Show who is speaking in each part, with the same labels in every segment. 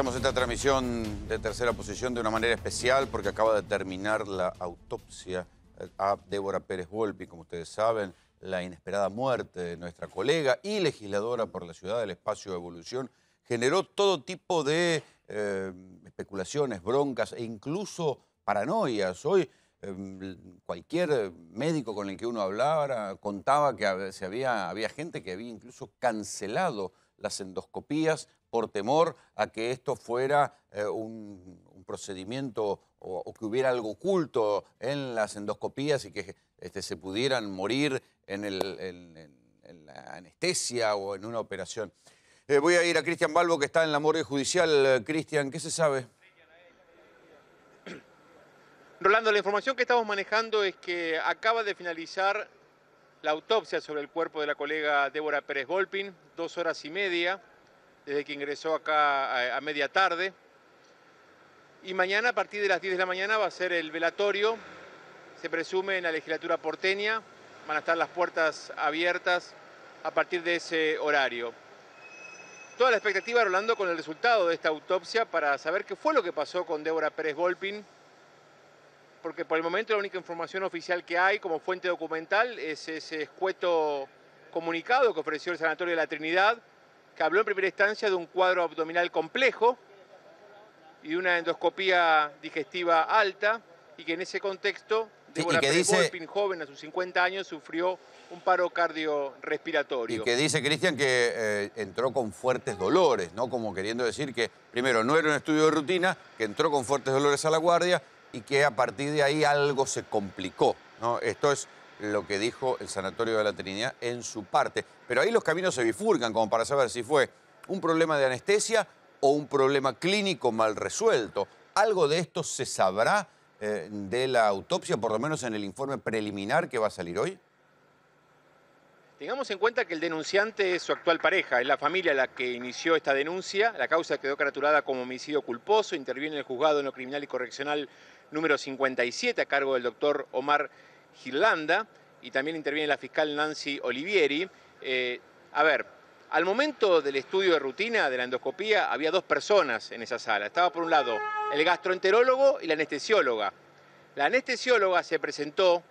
Speaker 1: en esta transmisión de tercera posición de una manera especial porque acaba de terminar la autopsia a Débora Pérez Volpi, como ustedes saben, la inesperada muerte de nuestra colega y legisladora por la ciudad del espacio de evolución generó todo tipo de eh, especulaciones, broncas e incluso paranoias. Hoy em, cualquier médico con el que uno hablara contaba que se había, había gente que había incluso cancelado las endoscopías por temor a que esto fuera eh, un, procedimiento o, que hubiera algo oculto en las endoscopías y que este, se pudieran morir en, la anestesia o en una operación. Eh, voy a ir a Cristian Balbo, que está en la morgue judicial. Eh, Cristian, ¿qué se sabe?
Speaker 2: Rolando, la información que estamos manejando es que acaba de finalizar la autopsia sobre el cuerpo de la colega Débora Pérez Golpin, dos horas y media desde que ingresó acá a, media tarde. Y mañana a partir de las 10 de la mañana va a ser el velatorio, se presume en la legislatura porteña, van a estar las puertas abiertas a partir de ese horario. Toda la expectativa, Rolando, con el resultado de esta autopsia para saber qué fue lo que pasó con Débora Pérez Volpin, porque por el momento la única información oficial que hay como fuente documental es ese escueto comunicado que ofreció el Sanatorio de la Trinidad, que habló en primera instancia de un cuadro abdominal complejo y de una endoscopía digestiva alta y que en ese contexto de que dice, joven a sus 50 años sufrió un paro cardiorrespiratorio. Y que dice,
Speaker 1: Cristian, que eh, entró con fuertes dolores, ¿no? Como queriendo decir que, primero, no era un estudio de rutina, que entró con fuertes dolores a la guardia y que a partir de ahí algo se complicó, ¿no? Esto es lo que dijo el Sanatorio de la Trinidad en su parte. Pero ahí los caminos se bifurcan como para saber si fue un problema de anestesia o un problema clínico mal resuelto. Algo de esto se sabrá eh, de la autopsia, por lo menos en el informe preliminar que va a salir hoy.
Speaker 2: Tengamos en cuenta que el denunciante es su actual pareja, es la familia la que inició esta denuncia, la causa quedó caraturada como homicidio culposo, interviene el juzgado en lo criminal y correccional número 57 a cargo del doctor Omar Girlanda y también interviene la fiscal Nancy Olivieri. Eh, a ver, al momento del estudio de rutina de la endoscopía había dos personas en esa sala. Estaba por un lado el gastroenterólogo y la anestesióloga. La anestesióloga se presentó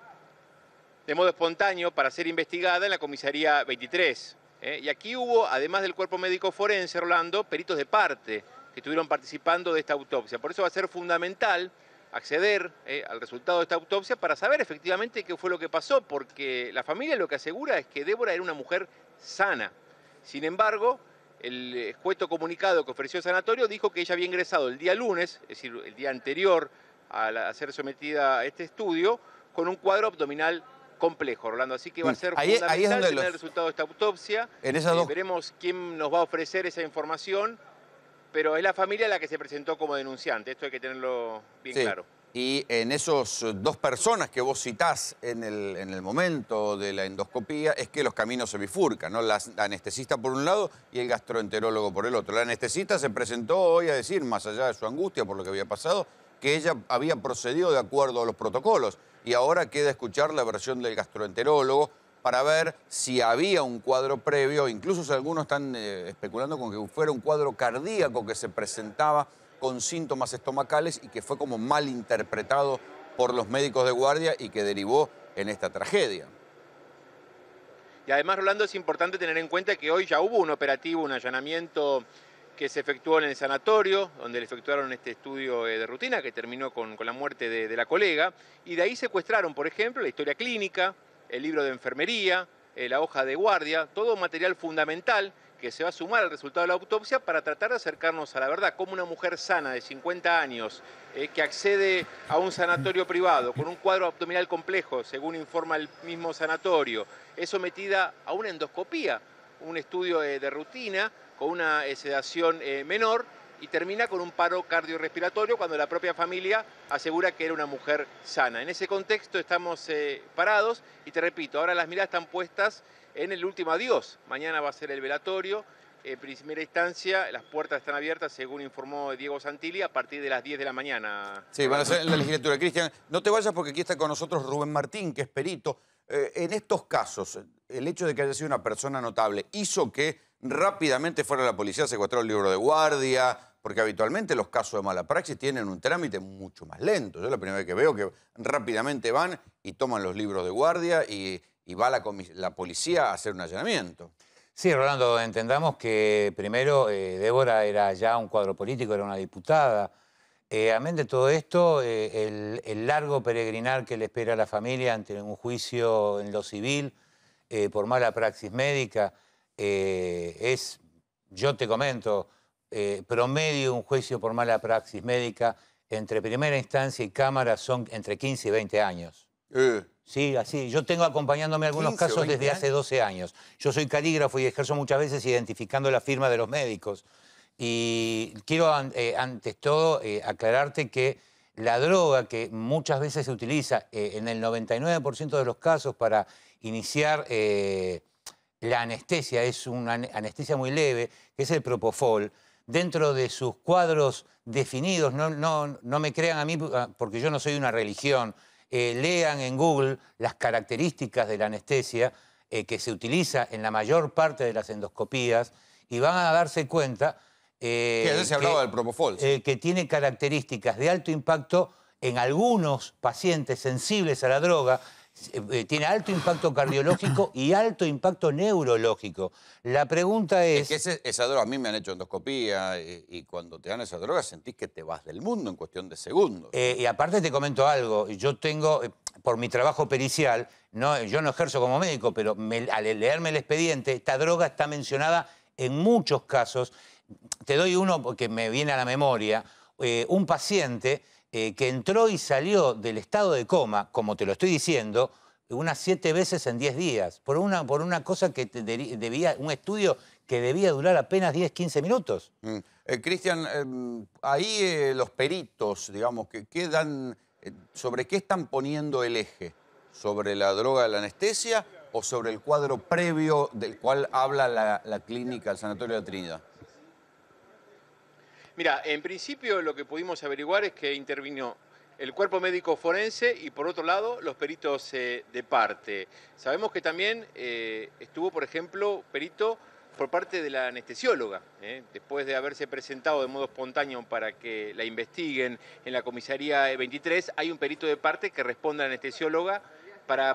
Speaker 2: de modo espontáneo para ser investigada en la comisaría 23. Eh, y aquí hubo, además del cuerpo médico forense, Rolando, peritos de parte que estuvieron participando de esta autopsia. Por eso va a ser fundamental acceder eh, al resultado de esta autopsia para saber efectivamente qué fue lo que pasó, porque la familia lo que asegura es que Débora era una mujer sana. Sin embargo, el escueto eh, comunicado que ofreció el sanatorio dijo que ella había ingresado el día lunes, es decir, el día anterior a, ser sometida a este estudio, con un cuadro abdominal complejo, Rolando. Así que va a mm, ser fundamental tener el resultado de esta autopsia. En esas eh, veremos quién nos va a ofrecer esa información pero es la familia la que se presentó como denunciante, esto hay que tenerlo bien claro.
Speaker 1: Y en esos dos personas que vos citás en el, momento de la endoscopía es que los caminos se bifurcan, ¿no? la, anestesista por un lado y el gastroenterólogo por el otro. La anestesista se presentó hoy a decir, más allá de su angustia por lo que había pasado, que ella había procedido de acuerdo a los protocolos. Y ahora queda escuchar la versión del gastroenterólogo, para ver si había un cuadro previo, incluso algunos están eh, especulando con que fuera un cuadro cardíaco que se presentaba con síntomas estomacales y que fue como mal interpretado por los médicos de guardia y que derivó en esta tragedia.
Speaker 2: Y además, Rolando, es importante tener en cuenta que hoy ya hubo un operativo, un allanamiento que se efectuó en el sanatorio, donde le efectuaron este estudio eh, de rutina que terminó con, la muerte de la colega, y de ahí secuestraron, por ejemplo, la historia clínica, el libro de enfermería, eh, la hoja de guardia, todo material fundamental que se va a sumar al resultado de la autopsia para tratar de acercarnos a la verdad, como una mujer sana de 50 años eh, que accede a un sanatorio privado con un cuadro abdominal complejo, según informa el mismo sanatorio, es sometida a una endoscopía, un estudio eh, de rutina con una sedación menor y termina con un paro cardiorrespiratorio cuando la propia familia asegura que era una mujer sana. En ese contexto estamos eh, parados y te repito, ahora las miradas están puestas en el último adiós. Mañana va a ser el velatorio. En primera instancia, las puertas están abiertas, según informó Diego Santilli, a partir de las 10 de la mañana. Sí, van a ser la
Speaker 1: legislatura. Cristian, no te vayas porque aquí está con nosotros Rubén Martín, que es perito. Eh, en estos casos, el hecho de que haya sido una persona notable hizo que rápidamente fuera la policía a el libro de guardia, porque habitualmente los casos de mala praxis tienen un trámite mucho más lento. Yo la primera vez que veo que rápidamente van y toman los libros de guardia y, va la, policía a hacer un allanamiento.
Speaker 3: Sí, Rolando, entendamos que primero eh, Débora era ya un cuadro político, era una diputada. Eh, amén de todo esto, eh, el, el, largo peregrinar que le espera a la familia ante un juicio en lo civil eh, por mala praxis médica es, yo te comento, eh, promedio un juicio por mala praxis médica entre primera instancia y cámara son entre 15 y 20 años. Eh. Sí, así. Yo tengo acompañándome algunos casos desde hace 12 años. Yo soy calígrafo y ejerzo muchas veces identificando la firma de los médicos. Y quiero, eh, antes todo, aclararte que la droga que muchas veces se utiliza en el 99% de los casos para iniciar la anestesia, es una anestesia muy leve, que es el propofol dentro de sus cuadros definidos, no, no, no me crean a mí ah, porque yo no soy una religión, eh, lean en Google las características de la anestesia eh, que se utiliza en la mayor parte de las endoscopías y van a darse cuenta eh, se del propofol. Eh, que tiene características de alto impacto en algunos pacientes sensibles a la droga eh, tiene alto impacto cardiológico y alto impacto neurológico. La pregunta es... es que esa droga, a mí me han hecho endoscopía
Speaker 1: eh, y, cuando te dan esa droga sentís que te vas del mundo en cuestión de
Speaker 3: segundos. Eh, y aparte te comento algo, yo tengo, por mi trabajo pericial, no, yo no ejerzo como médico, pero al leerme el expediente, esta droga está mencionada en muchos casos. Te doy uno que me viene a la memoria, un paciente eh, que entró y salió del estado de coma, como te lo estoy diciendo, unas siete veces en diez días, por una, por una cosa que debía, un estudio que debía durar apenas 10, 15 minutos. Mm. Eh, Cristian, em,
Speaker 1: ahí eh, los peritos, digamos, que, quedan ¿sobre qué están poniendo el eje? ¿Sobre la droga de la anestesia o sobre el cuadro previo del cual habla la, la clínica, el Sanatorio de Trinidad?
Speaker 2: Mira, en principio lo que pudimos averiguar es que intervino el cuerpo médico forense y por otro lado los peritos eh, de parte. Sabemos que también eh, estuvo, por ejemplo, perito por parte de la anestesióloga, eh, después de haberse presentado de modo espontáneo para que la investiguen en la comisaría 23, hay un perito de parte que responde a la anestesióloga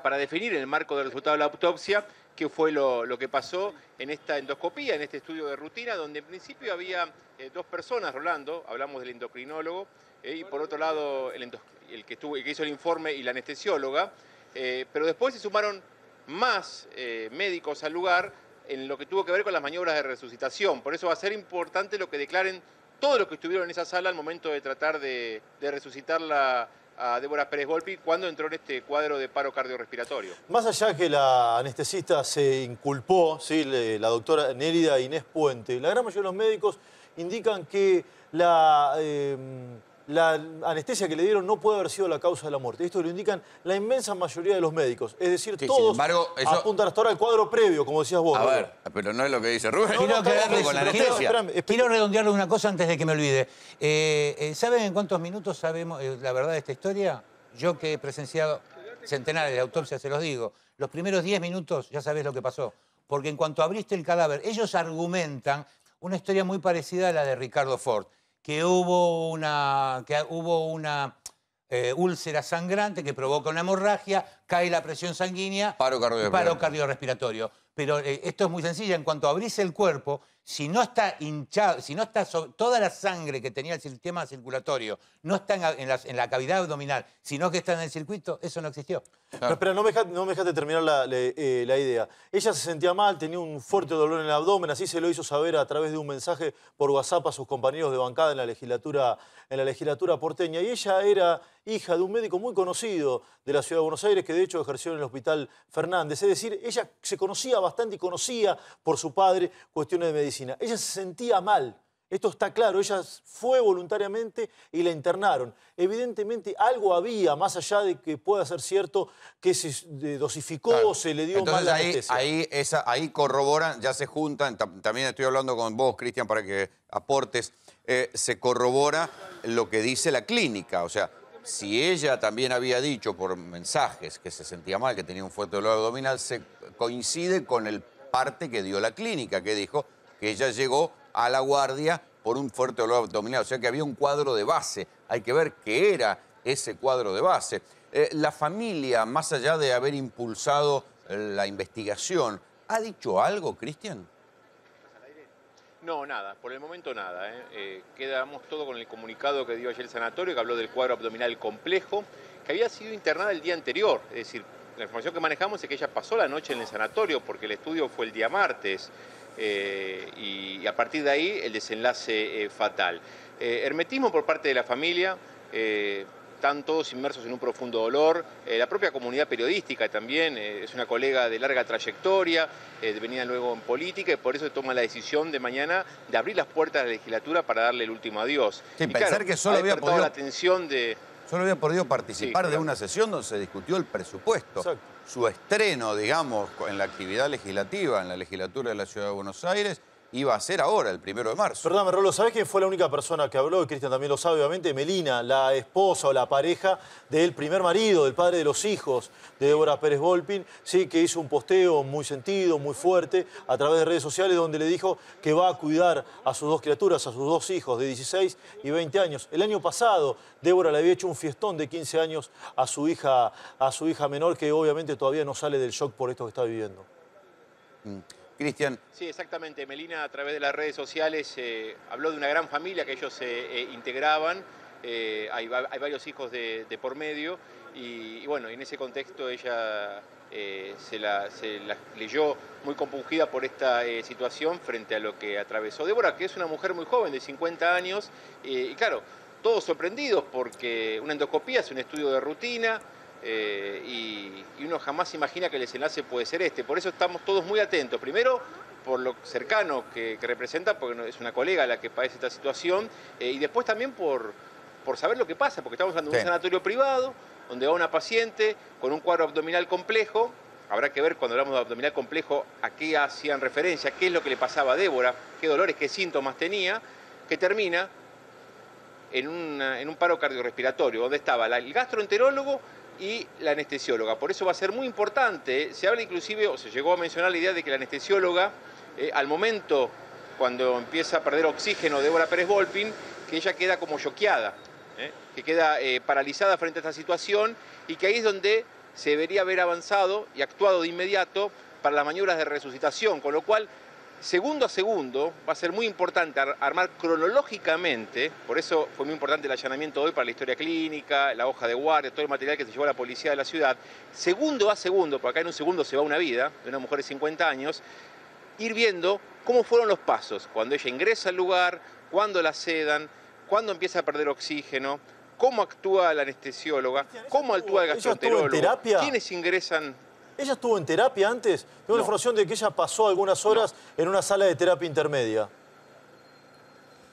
Speaker 2: para, definir en el marco del resultado de la autopsia qué fue lo, que pasó en esta endoscopía, en este estudio de rutina, donde en principio había eh, dos personas, Rolando, hablamos del endocrinólogo, eh, y por otro lado el, que que hizo el informe y la anestesióloga, eh, pero después se sumaron más médicos al lugar en lo que tuvo que ver con las maniobras de resucitación. Por eso va a ser importante lo que declaren todos los que estuvieron en esa sala al momento de tratar de, de resucitar la, a Débora Pérez Golpi cuando entró en este cuadro de paro cardiorrespiratorio.
Speaker 4: Más allá que la anestesista se inculpó, ¿sí? la doctora Nérida Inés Puente, la gran mayoría de los médicos indican que la... Em, la anestesia que le dieron no puede haber sido la causa de la muerte. Esto lo indican la inmensa mayoría de los médicos. Es decir, sí, todos embargo, apuntan hasta ahora al cuadro previo, como decías vos. A ver,
Speaker 1: pero no es lo que
Speaker 3: dice Rubén. quiero, con Quiero, redondearle una cosa antes de que me olvide. Eh, eh, ¿Saben en cuántos minutos sabemos eh, la verdad de esta historia? Yo que he presenciado centenares de autopsias, se los digo. Los primeros 10 minutos ya sabés lo que pasó. Porque en cuanto abriste el cadáver, ellos argumentan una historia muy parecida a la de Ricardo Ford que hubo una, que hubo una eh, úlcera sangrante que provoca una hemorragia, cae la presión sanguínea, paro cardiorrespiratorio. Paro Pero eh, esto es muy sencillo, en cuanto abrís el cuerpo si no está hinchado, si no está toda la sangre que tenía el sistema circulatorio, no está en la, cavidad abdominal, sino que está en el circuito, eso no existió.
Speaker 4: No, espera, no me, dejaste, terminar eh, la, idea. Ella se sentía mal, tenía un fuerte dolor en el abdomen, así se lo hizo saber a través de un mensaje por WhatsApp a sus compañeros de bancada en la legislatura, en la legislatura porteña. Y ella era hija de un médico muy conocido de la ciudad de Buenos Aires, que de hecho ejerció en el hospital Fernández. Es decir, ella se conocía bastante y conocía por su padre cuestiones de medicina ella se sentía mal, esto está claro, ella fue voluntariamente y la internaron. Evidentemente algo había, más allá de que pueda ser cierto que se dosificó o se le dio Entonces, ahí,
Speaker 1: Ahí, esa, ahí corroboran, ya se juntan, también estoy hablando con vos, Cristian, para que aportes, eh, se corrobora lo que dice la clínica, o sea, si ella también había dicho por mensajes que se sentía mal, que tenía un fuerte dolor abdominal, se coincide con el parte que dio la clínica, que dijo que ella llegó a la guardia por un fuerte dolor abdominal. O sea que había un cuadro de base. Hay que ver qué era ese cuadro de base. Eh, la familia, más allá de haber impulsado eh, la investigación, ¿ha dicho algo, Cristian?
Speaker 2: No, nada, por el momento nada. ¿eh? quedamos todo con el comunicado que dio ayer el sanatorio, que habló del cuadro abdominal complejo, que había sido internada el día anterior. Es decir, la información que manejamos es que ella pasó la noche en el sanatorio, porque el estudio fue el día martes. Eh, y, a partir de ahí el desenlace eh, fatal. Eh, hermetismo por parte de la familia, están todos inmersos en un profundo dolor, la propia comunidad periodística también, es una colega de larga trayectoria, venida luego en política y por eso toma la decisión de mañana de abrir las puertas de la legislatura para darle el último adiós. pensar que solo había podido... la atención de...
Speaker 1: Solo había podido participar de una sesión donde se discutió el presupuesto su estreno, digamos, en la actividad legislativa, en la legislatura de la
Speaker 4: Ciudad de Buenos Aires, iba a ser ahora, el primero de marzo. Perdóname, Rolo, sabes quién fue la única persona que habló? Y Cristian también lo sabe, obviamente, Melina, la esposa o la pareja del primer marido, del padre de los hijos de Débora Pérez Volpin, ¿sí? que hizo un posteo muy sentido, muy fuerte, a través de redes sociales, donde le dijo que va a cuidar a sus dos criaturas, a sus dos hijos de 16 y 20 años. El año pasado, Débora le había hecho un fiestón de 15 años a su hija, a su hija menor, que obviamente todavía no sale del shock por esto que está viviendo. Mm. Cristian.
Speaker 2: Sí, exactamente. Melina a través de las redes sociales eh, habló de una gran familia que ellos se eh, eh, integraban. hay, varios hijos de, por medio y, bueno, en ese contexto ella se la, se, la, leyó muy compungida por esta situación frente a lo que atravesó Débora, que es una mujer muy joven de 50 años y claro, todos sorprendidos porque una endoscopía es un estudio de rutina, eh, y, uno jamás imagina que el desenlace puede ser este. Por eso estamos todos muy atentos. Primero, por lo cercano que, representa, porque es una colega la que padece esta situación, eh, y después también por, saber lo que pasa, porque estamos hablando de un sanatorio privado, donde va una paciente con un cuadro abdominal complejo. Habrá que ver cuando hablamos de abdominal complejo a qué hacían referencia, qué es lo que le pasaba a Débora, qué dolores, qué síntomas tenía, que termina en, en un paro cardiorrespiratorio, donde estaba el gastroenterólogo y la anestesióloga. Por eso va a ser muy importante, se habla inclusive, o se llegó a mencionar la idea de que la anestesióloga, eh, al momento, cuando empieza a perder oxígeno Débora Pérez Volpin, que ella queda como choqueada, ¿eh? que queda eh, paralizada frente a esta situación y que ahí es donde se debería haber avanzado y actuado de inmediato para las maniobras de resucitación, con lo cual segundo a segundo, va a ser muy importante armar cronológicamente, por eso fue muy importante el allanamiento hoy para la historia clínica, la hoja de guardia, todo el material que se llevó la policía de la ciudad, segundo a segundo, porque acá en un segundo se va una vida de una mujer de 50 años, ir viendo cómo fueron los pasos, cuando ella ingresa al lugar, cuando la sedan, cuando empieza a perder oxígeno, cómo actúa la anestesióloga, cómo actúa el gastroenterólogo,
Speaker 4: quiénes ingresan ¿Ella estuvo en terapia antes? Tengo la información de que ella pasó algunas horas en una sala de terapia intermedia.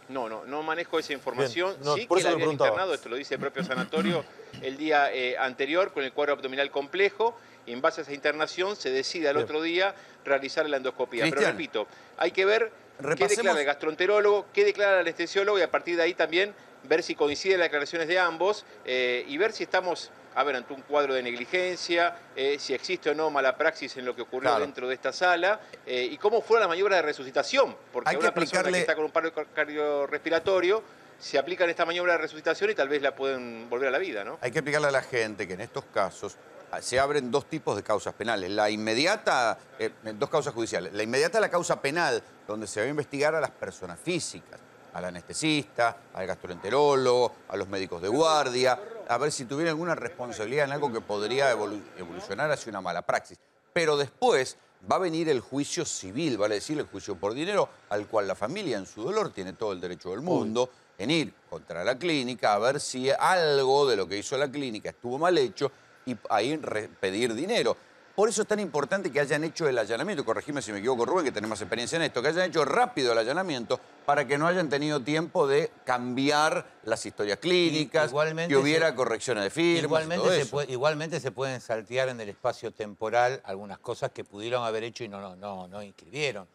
Speaker 2: No, no, no manejo esa información. sí que la habían internado, esto lo dice el propio sanatorio, el día eh, anterior con el cuadro abdominal complejo y en base a esa internación se decide al otro día realizar la endoscopía. Pero repito, hay que ver qué declara el gastroenterólogo, qué declara el anestesiólogo y a partir de ahí también ver si coinciden las declaraciones de ambos eh, y ver si estamos a ver, ante un cuadro de negligencia, eh, si existe o no mala praxis en lo que ocurrió dentro de esta sala, eh, y cómo fue la maniobra de resucitación, porque Hay una persona que está con un paro cardiorrespiratorio, se aplican esta maniobra de resucitación y tal vez la pueden volver a la vida, ¿no?
Speaker 1: Hay que explicarle a la gente que en estos casos ah, se abren dos tipos de causas penales. La inmediata, eh, dos causas judiciales. La inmediata es la causa penal, donde se va a investigar a las personas físicas al anestesista, al gastroenterólogo, a los médicos de guardia, a ver si tuviera alguna responsabilidad en algo que podría evolucionar hacia una mala praxis. Pero después va a venir el juicio civil, vale decir, el juicio por dinero, al cual la familia en su dolor tiene todo el derecho del mundo en ir contra la clínica a ver si algo de lo que hizo la clínica estuvo mal hecho y ahí pedir dinero. Por eso es tan importante que hayan hecho el allanamiento, corregime si me equivoco Rubén, que tenemos experiencia en esto, que hayan hecho rápido el allanamiento para que no hayan tenido tiempo de cambiar
Speaker 3: las historias clínicas, que hubiera correcciones de firmas. Igualmente, se igualmente se pueden saltear en el espacio temporal algunas cosas que pudieron haber hecho y no, no, no, inscribieron.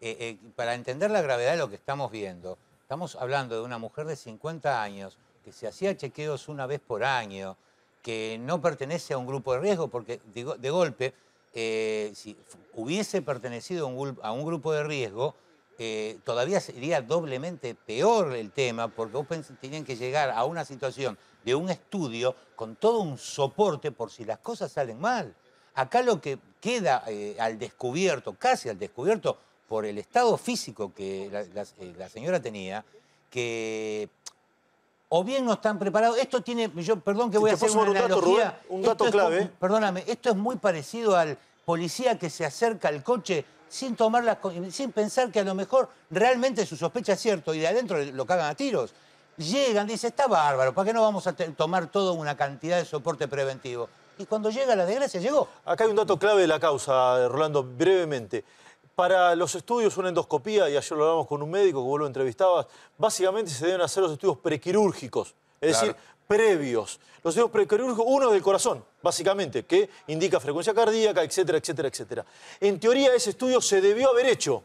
Speaker 3: Eh, eh, para entender la gravedad de lo que estamos viendo, estamos hablando de una mujer de 50 años que se hacía chequeos una vez por año, que no pertenece a un grupo de riesgo, porque de, golpe, eh, si hubiese pertenecido a un grupo de riesgo, eh, todavía sería doblemente peor el tema, porque vos tenían que llegar a una situación de un estudio con todo un soporte por si las cosas salen mal. Acá lo que queda eh, al descubierto, casi al descubierto, por el estado físico que la señora tenía, que o bien no están preparados. Esto tiene, yo perdón que voy a hacer una un analogía. un dato clave. perdóname, esto es muy parecido al policía que se acerca al coche sin tomar sin pensar que a lo mejor realmente su sospecha es cierto y de adentro lo cagan a tiros. Llegan, dice, está bárbaro, ¿para qué no vamos a tomar toda una cantidad de soporte preventivo? Y cuando llega
Speaker 4: la desgracia, llegó. Acá hay un dato clave de la causa, Rolando, brevemente. Para los estudios, una endoscopía, y ayer lo hablamos con un médico que vos lo entrevistabas, básicamente se deben hacer los estudios prequirúrgicos, es decir, previos. Los estudios prequirúrgicos, uno del corazón, básicamente, que indica frecuencia cardíaca, etcétera, etcétera, etcétera. En teoría, ese estudio se debió haber hecho.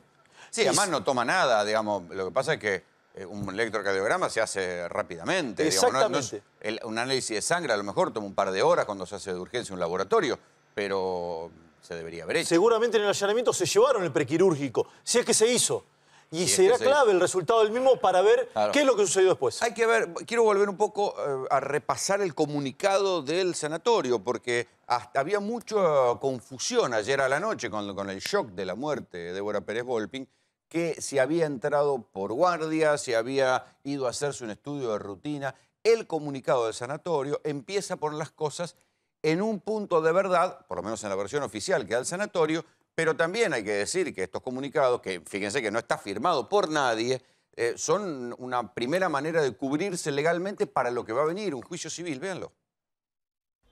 Speaker 1: Sí, y además no toma nada, digamos. Lo que pasa es que eh, un electrocardiograma se hace rápidamente. Exactamente. un análisis de sangre a lo mejor toma un par de horas cuando se hace de urgencia un laboratorio,
Speaker 4: pero se debería haber hecho. Seguramente en el allanamiento se llevaron el prequirúrgico, si es que se hizo. Y será clave el resultado del mismo para ver qué es lo que sucedió después. Hay que ver,
Speaker 1: quiero volver un poco eh, a repasar el comunicado del sanatorio, porque hasta había mucha confusión ayer a la noche con, con el shock de la muerte de Débora Pérez Volping, que si había entrado por guardia, si había ido a hacerse un estudio de rutina. El comunicado del sanatorio empieza por las cosas en un punto de verdad, por lo menos en la versión oficial que da el sanatorio, pero también hay que decir que estos comunicados, que fíjense que no está firmado por nadie, eh, son una primera manera de cubrirse legalmente para lo que va a venir, un juicio civil, véanlo.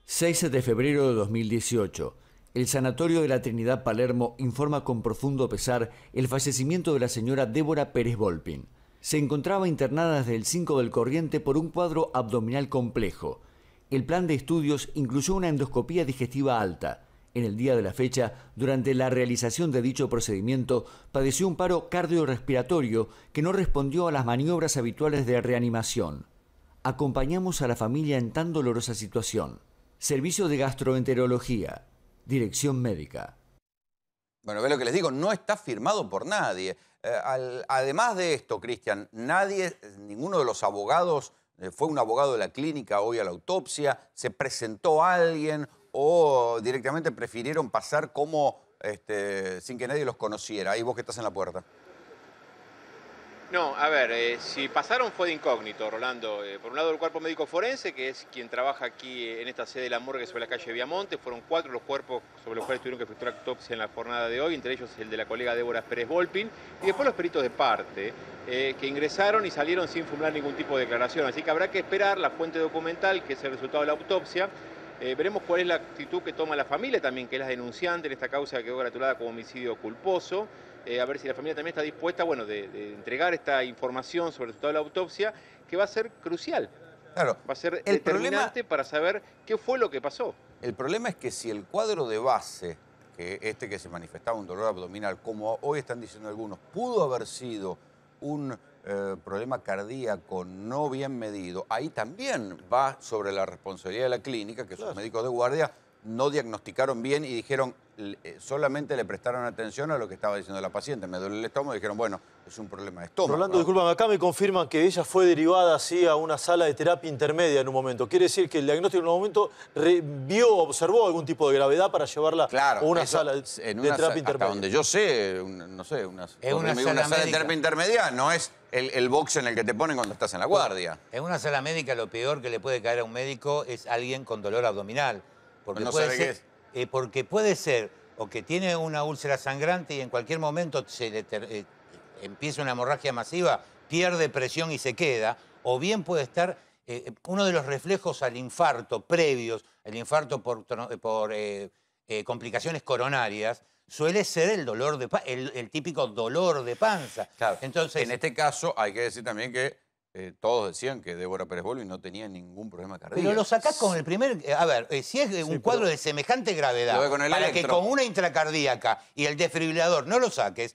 Speaker 1: 6 de febrero de 2018. El Sanatorio de la Trinidad Palermo informa con profundo pesar el fallecimiento de la señora Débora Pérez Volpin. Se encontraba internada desde el 5 del corriente por un cuadro abdominal complejo el plan de estudios incluyó una endoscopía digestiva alta. En el día de la fecha, durante la realización de dicho procedimiento, padeció un paro cardiorrespiratorio que no respondió a las maniobras habituales de reanimación.
Speaker 5: Acompañamos a la familia en tan dolorosa situación. Servicio de gastroenterología.
Speaker 1: Dirección médica. Bueno, ve lo que les digo, no está firmado por nadie. Eh, además de esto, Cristian, nadie, ninguno de los abogados eh, fue un abogado de la clínica hoy a la autopsia, se presentó alguien o directamente prefirieron pasar como este, sin que nadie los conociera. Ahí vos que estás en la puerta.
Speaker 2: No, a ver, eh, si pasaron fue de incógnito, Rolando. Eh, por un lado el cuerpo médico forense, que es quien trabaja aquí eh, en esta sede de la morgue sobre la calle Viamonte. Fueron cuatro los cuerpos sobre los cuales tuvieron que efectuar autopsia en la jornada de hoy, entre ellos el de la colega Débora Pérez Volpin. Y después los peritos de parte, que ingresaron y salieron sin formular ningún tipo de declaración. Así que habrá que esperar la fuente documental, que es el resultado de la autopsia, veremos cuál es la actitud que toma la familia también, que es la denunciante en esta causa que quedó gratulada como homicidio culposo. Eh, a ver si la familia también está dispuesta, bueno, de, entregar esta información sobre todo la autopsia, que va a ser crucial. Claro. Va a ser determinante para saber qué fue lo que pasó. El problema es que
Speaker 1: si el cuadro de base, que este que se manifestaba un dolor abdominal, como hoy están diciendo algunos, pudo haber sido un eh, problema cardíaco no bien medido, ahí también va sobre la responsabilidad de la clínica, que son los médicos de guardia, no diagnosticaron bien y dijeron, eh, solamente le prestaron atención a lo que estaba diciendo la paciente. Me duele el estómago y dijeron, bueno, es un problema de estómago.
Speaker 4: Rolando, acá me confirman que ella fue derivada así a una sala de terapia intermedia en un momento. Quiere decir que el diagnóstico en un momento vio, observó algún tipo de gravedad para llevarla a una sala de, una terapia intermedia. Hasta donde
Speaker 1: yo sé, no sé, una, es sala, de terapia intermedia no es el, box en el que te ponen cuando estás en la guardia.
Speaker 4: En una
Speaker 3: sala médica lo peor que le puede caer a un médico es alguien con dolor abdominal. Porque, puede ser, eh, porque puede ser o que tiene una úlcera sangrante y en cualquier momento se eh, empieza una hemorragia masiva, pierde presión y se queda, o bien puede estar eh, uno de los reflejos al infarto previos, el infarto por, complicaciones coronarias, suele ser el dolor de el, típico dolor de panza. Entonces, en este caso hay que decir también que eh, todos decían que Débora
Speaker 1: Pérez y no tenía ningún problema cardíaco. Pero lo sacás
Speaker 3: con el primer. Eh, a ver, eh, si es un cuadro de semejante gravedad, para que con una intracardíaca y el desfibrilador no lo saques,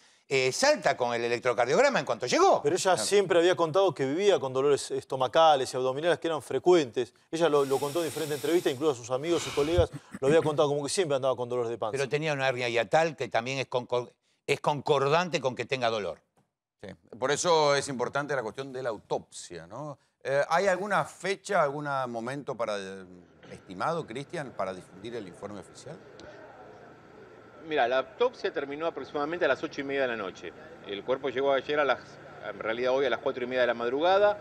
Speaker 4: salta con el electrocardiograma en cuanto llegó. Pero ella siempre había contado que vivía con dolores estomacales y abdominales que eran frecuentes. Ella lo, contó en diferentes entrevistas, incluso a sus amigos, y colegas, lo había contado como que siempre andaba con dolores de panza. Pero tenía una hernia hiatal que también es concordante con
Speaker 3: que tenga dolor. Por eso es importante la cuestión de la autopsia, ¿no? Eh, ¿Hay
Speaker 1: alguna fecha, algún momento para eh, estimado, Cristian, para difundir el informe
Speaker 6: oficial?
Speaker 2: Mira, la autopsia terminó aproximadamente a las 8 y media de la noche. El cuerpo llegó ayer a las, en realidad hoy a las 4 y media de la madrugada.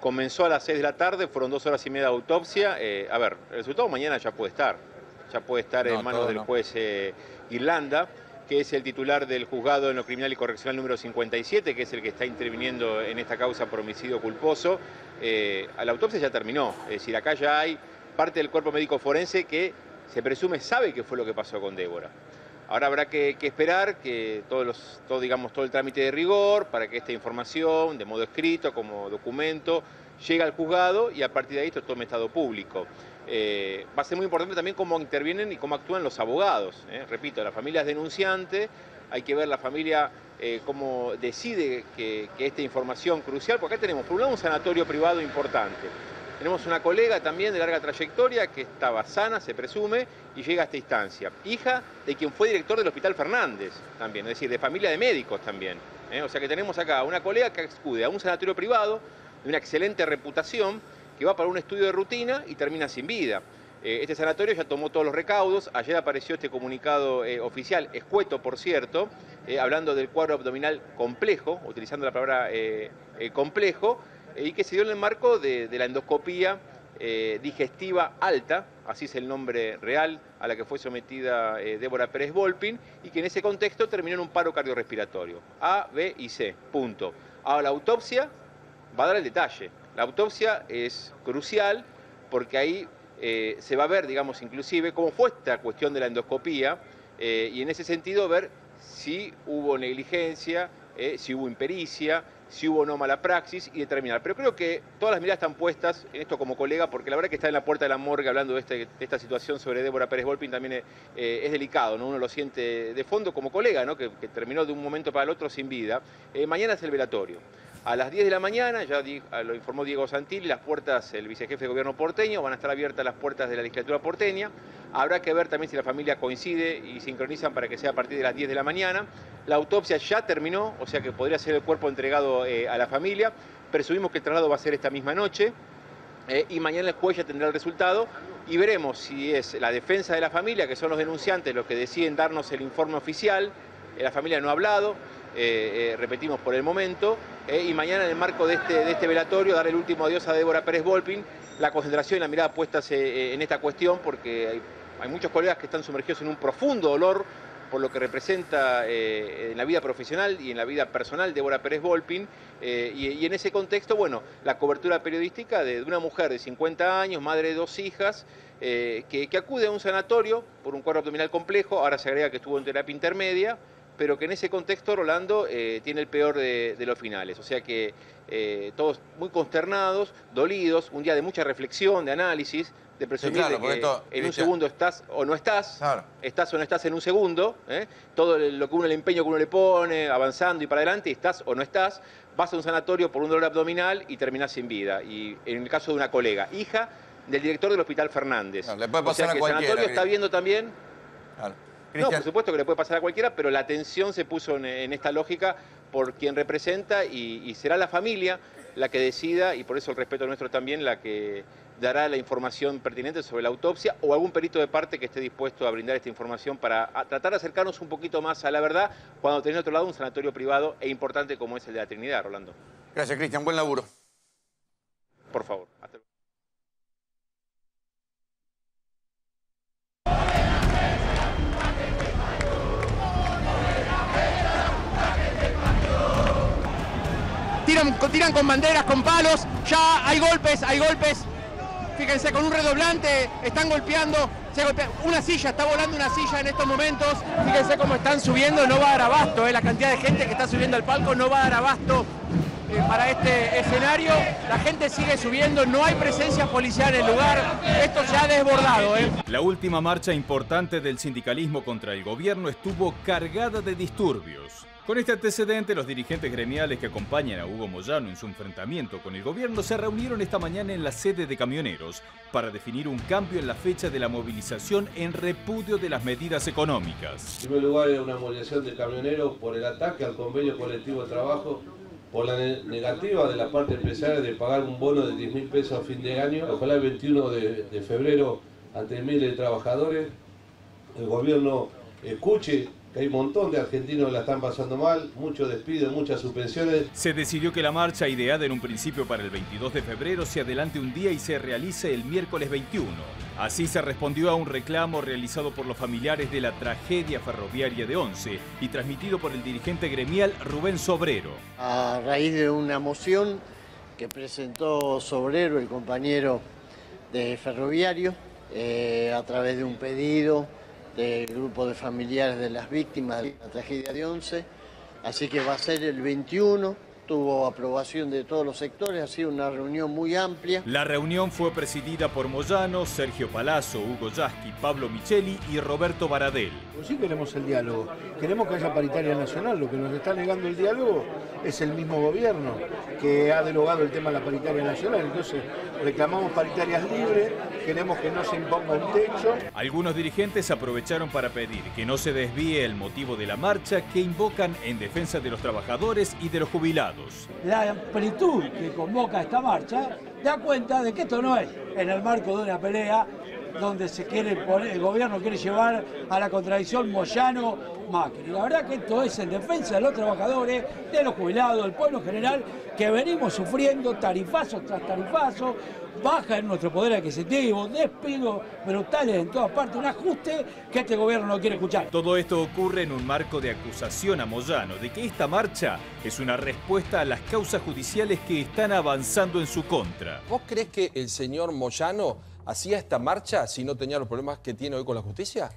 Speaker 2: Comenzó a las seis de la tarde, fueron dos horas y media de autopsia. Eh, a ver, el resultado mañana ya puede estar. Ya puede estar en manos del juez Irlanda que es el titular del juzgado en lo criminal y correccional número 57, que es el que está interviniendo en esta causa por homicidio culposo, eh, la autopsia ya terminó. Es decir, acá ya hay parte del cuerpo médico forense que se presume sabe qué fue lo que pasó con Débora. Ahora habrá que, esperar que todos los, todo, digamos, todo el trámite de rigor para que esta información, de modo escrito, como documento, llegue al juzgado y a partir de ahí esto tome estado público. Eh, va a ser muy importante también cómo intervienen y cómo actúan los abogados. ¿eh? Repito, la familia es denunciante, hay que ver la familia eh, cómo decide que, esta información crucial, porque acá tenemos por un lado un sanatorio privado importante. Tenemos una colega también de larga trayectoria que estaba sana, se presume, y llega a esta instancia. Hija de quien fue director del Hospital Fernández también, es decir, de familia de médicos también. O sea que tenemos acá una colega que acude a un sanatorio privado de una excelente reputación, que va para un estudio de rutina y termina sin vida. Eh, este sanatorio ya tomó todos los recaudos, ayer apareció este comunicado eh, oficial, escueto por cierto, eh, hablando del cuadro abdominal complejo, utilizando la palabra complejo, y que se dio en el marco de, de la endoscopía digestiva alta, así es el nombre real a la que fue sometida Débora Pérez Volpin, y que en ese contexto terminó en un paro cardiorrespiratorio, A, B y C, punto. Ahora la autopsia va a dar el detalle, la autopsia es crucial porque ahí eh, se va a ver, digamos, inclusive cómo fue esta cuestión de la endoscopía eh, y en ese sentido ver si hubo negligencia, eh, si hubo impericia, si hubo no mala praxis y determinar. Pero creo que todas las miradas están puestas en esto como colega, porque la verdad que está en la puerta de la morgue hablando de, este, esta situación sobre Débora Pérez Volpin también es, delicado, ¿no? Uno lo siente de fondo como colega, ¿no? Que, terminó de un momento para el otro sin vida. mañana es el velatorio. A las 10 de la mañana, ya lo informó Diego Santilli, las puertas, el vicejefe de gobierno porteño, van a estar abiertas las puertas de la legislatura porteña. Habrá que ver también si la familia coincide y sincronizan para que sea a partir de las 10 de la mañana. La autopsia ya terminó, o sea que podría ser el cuerpo entregado eh, a la familia. Presumimos que el traslado va a ser esta misma noche. Eh, y mañana el juez ya tendrá el resultado y veremos si es la defensa de la familia, que son los denunciantes los que deciden darnos el informe oficial, eh, la familia no ha hablado, eh, eh, repetimos, por el momento, eh, y mañana en el marco este, de este, velatorio dar el último adiós a Débora Pérez Volpin, la concentración y la mirada puestas en esta cuestión, porque hay, muchos colegas que están sumergidos en un profundo dolor por lo que representa en la vida profesional y en la vida personal Débora Pérez Volpin, y, en ese contexto, bueno, la cobertura periodística de, una mujer de 50 años, madre de dos hijas, que, que acude a un sanatorio por un cuadro abdominal complejo, ahora se agrega que estuvo en terapia intermedia, pero que en ese contexto Rolando eh, tiene el peor de, los finales. O sea que eh, todos muy consternados, dolidos, un día de mucha reflexión, de análisis, de presumir claro, porque en un segundo estás o no estás, estás o no estás en un segundo, ¿eh? todo lo que uno el empeño que uno le pone, avanzando y para adelante, estás o no estás, vas a un sanatorio por un dolor abdominal y terminás sin vida. Y en el caso de una colega, hija del director del Hospital Fernández. le puede pasar el sanatorio está viendo también... Claro. No, por supuesto que le puede pasar a cualquiera, pero la atención se puso en, esta lógica por quien representa y, será la familia la que decida, y por eso el respeto nuestro también, la que dará la información pertinente sobre la autopsia o algún perito de parte que esté dispuesto a brindar esta información para tratar de acercarnos un poquito más a la verdad cuando tenés otro lado un sanatorio privado e importante como es el de la Trinidad, Rolando. Gracias, Cristian. Buen laburo. Por favor.
Speaker 5: tiran, con banderas, con palos, ya hay golpes, hay golpes. Fíjense, con un redoblante están golpeando, una silla, está volando una silla en estos momentos. Fíjense cómo están subiendo, no va a dar abasto, eh, la cantidad de gente que está subiendo al palco no va a dar abasto eh, para este escenario. La gente sigue subiendo, no hay presencia policial en el lugar, esto se ha desbordado. Eh.
Speaker 6: La última marcha importante del sindicalismo contra el gobierno estuvo cargada de disturbios. Con este antecedente, los dirigentes gremiales que acompañan a Hugo Moyano en su enfrentamiento con el gobierno se reunieron esta mañana en la sede de camioneros para definir un cambio en la fecha de la movilización en repudio de las medidas económicas.
Speaker 3: En primer lugar, una movilización de camioneros por el ataque al convenio colectivo de trabajo por la negativa de la parte empresaria de pagar un bono de 10 mil pesos a fin de año. Ojalá el 21 de, de febrero, ante miles de trabajadores, el gobierno escuche hay un montón de argentinos que la están pasando mal, muchos despidos, muchas suspensiones.
Speaker 6: Se decidió que la marcha ideada en un principio para el 22 de febrero se adelante un día y se realice el miércoles 21. Así se respondió a un reclamo realizado por los familiares de la tragedia ferroviaria de Once y transmitido por el dirigente gremial Rubén Sobrero.
Speaker 5: A raíz de una moción que presentó Sobrero, el compañero de ferroviario, eh, a través de un pedido del grupo de familiares de las víctimas de la tragedia de 11, así que va a ser el 21, tuvo aprobación de todos los sectores, ha sido una reunión muy amplia.
Speaker 6: La reunión fue presidida por Moyano, Sergio Palazzo, Hugo Yasky, Pablo Micheli y Roberto Baradel.
Speaker 5: Pues sí queremos el diálogo, queremos que haya paritaria nacional, lo que nos está negando el
Speaker 2: diálogo es el mismo gobierno que ha derogado el tema de la paritaria nacional, entonces reclamamos paritarias libres, queremos que no se imponga un techo.
Speaker 6: Algunos dirigentes aprovecharon para pedir que no se desvíe el motivo de la marcha que invocan en defensa de los trabajadores y de los jubilados.
Speaker 5: La amplitud que convoca esta marcha da cuenta de que esto no es en el marco de una pelea donde se quiere el gobierno quiere llevar a la contradicción Moyano-Macri. La verdad que esto es en defensa de los trabajadores, de los jubilados, del pueblo general, que venimos sufriendo tarifazos tras tarifazos,
Speaker 6: baja en nuestro poder adquisitivo, despidos brutales en todas partes, un ajuste que este gobierno no quiere escuchar. Todo esto ocurre en un marco de acusación a Moyano de que esta marcha es una respuesta a las causas judiciales que están avanzando en su contra. ¿Vos crees que el señor Moyano hacía esta marcha si no tenía los problemas que tiene hoy con la justicia?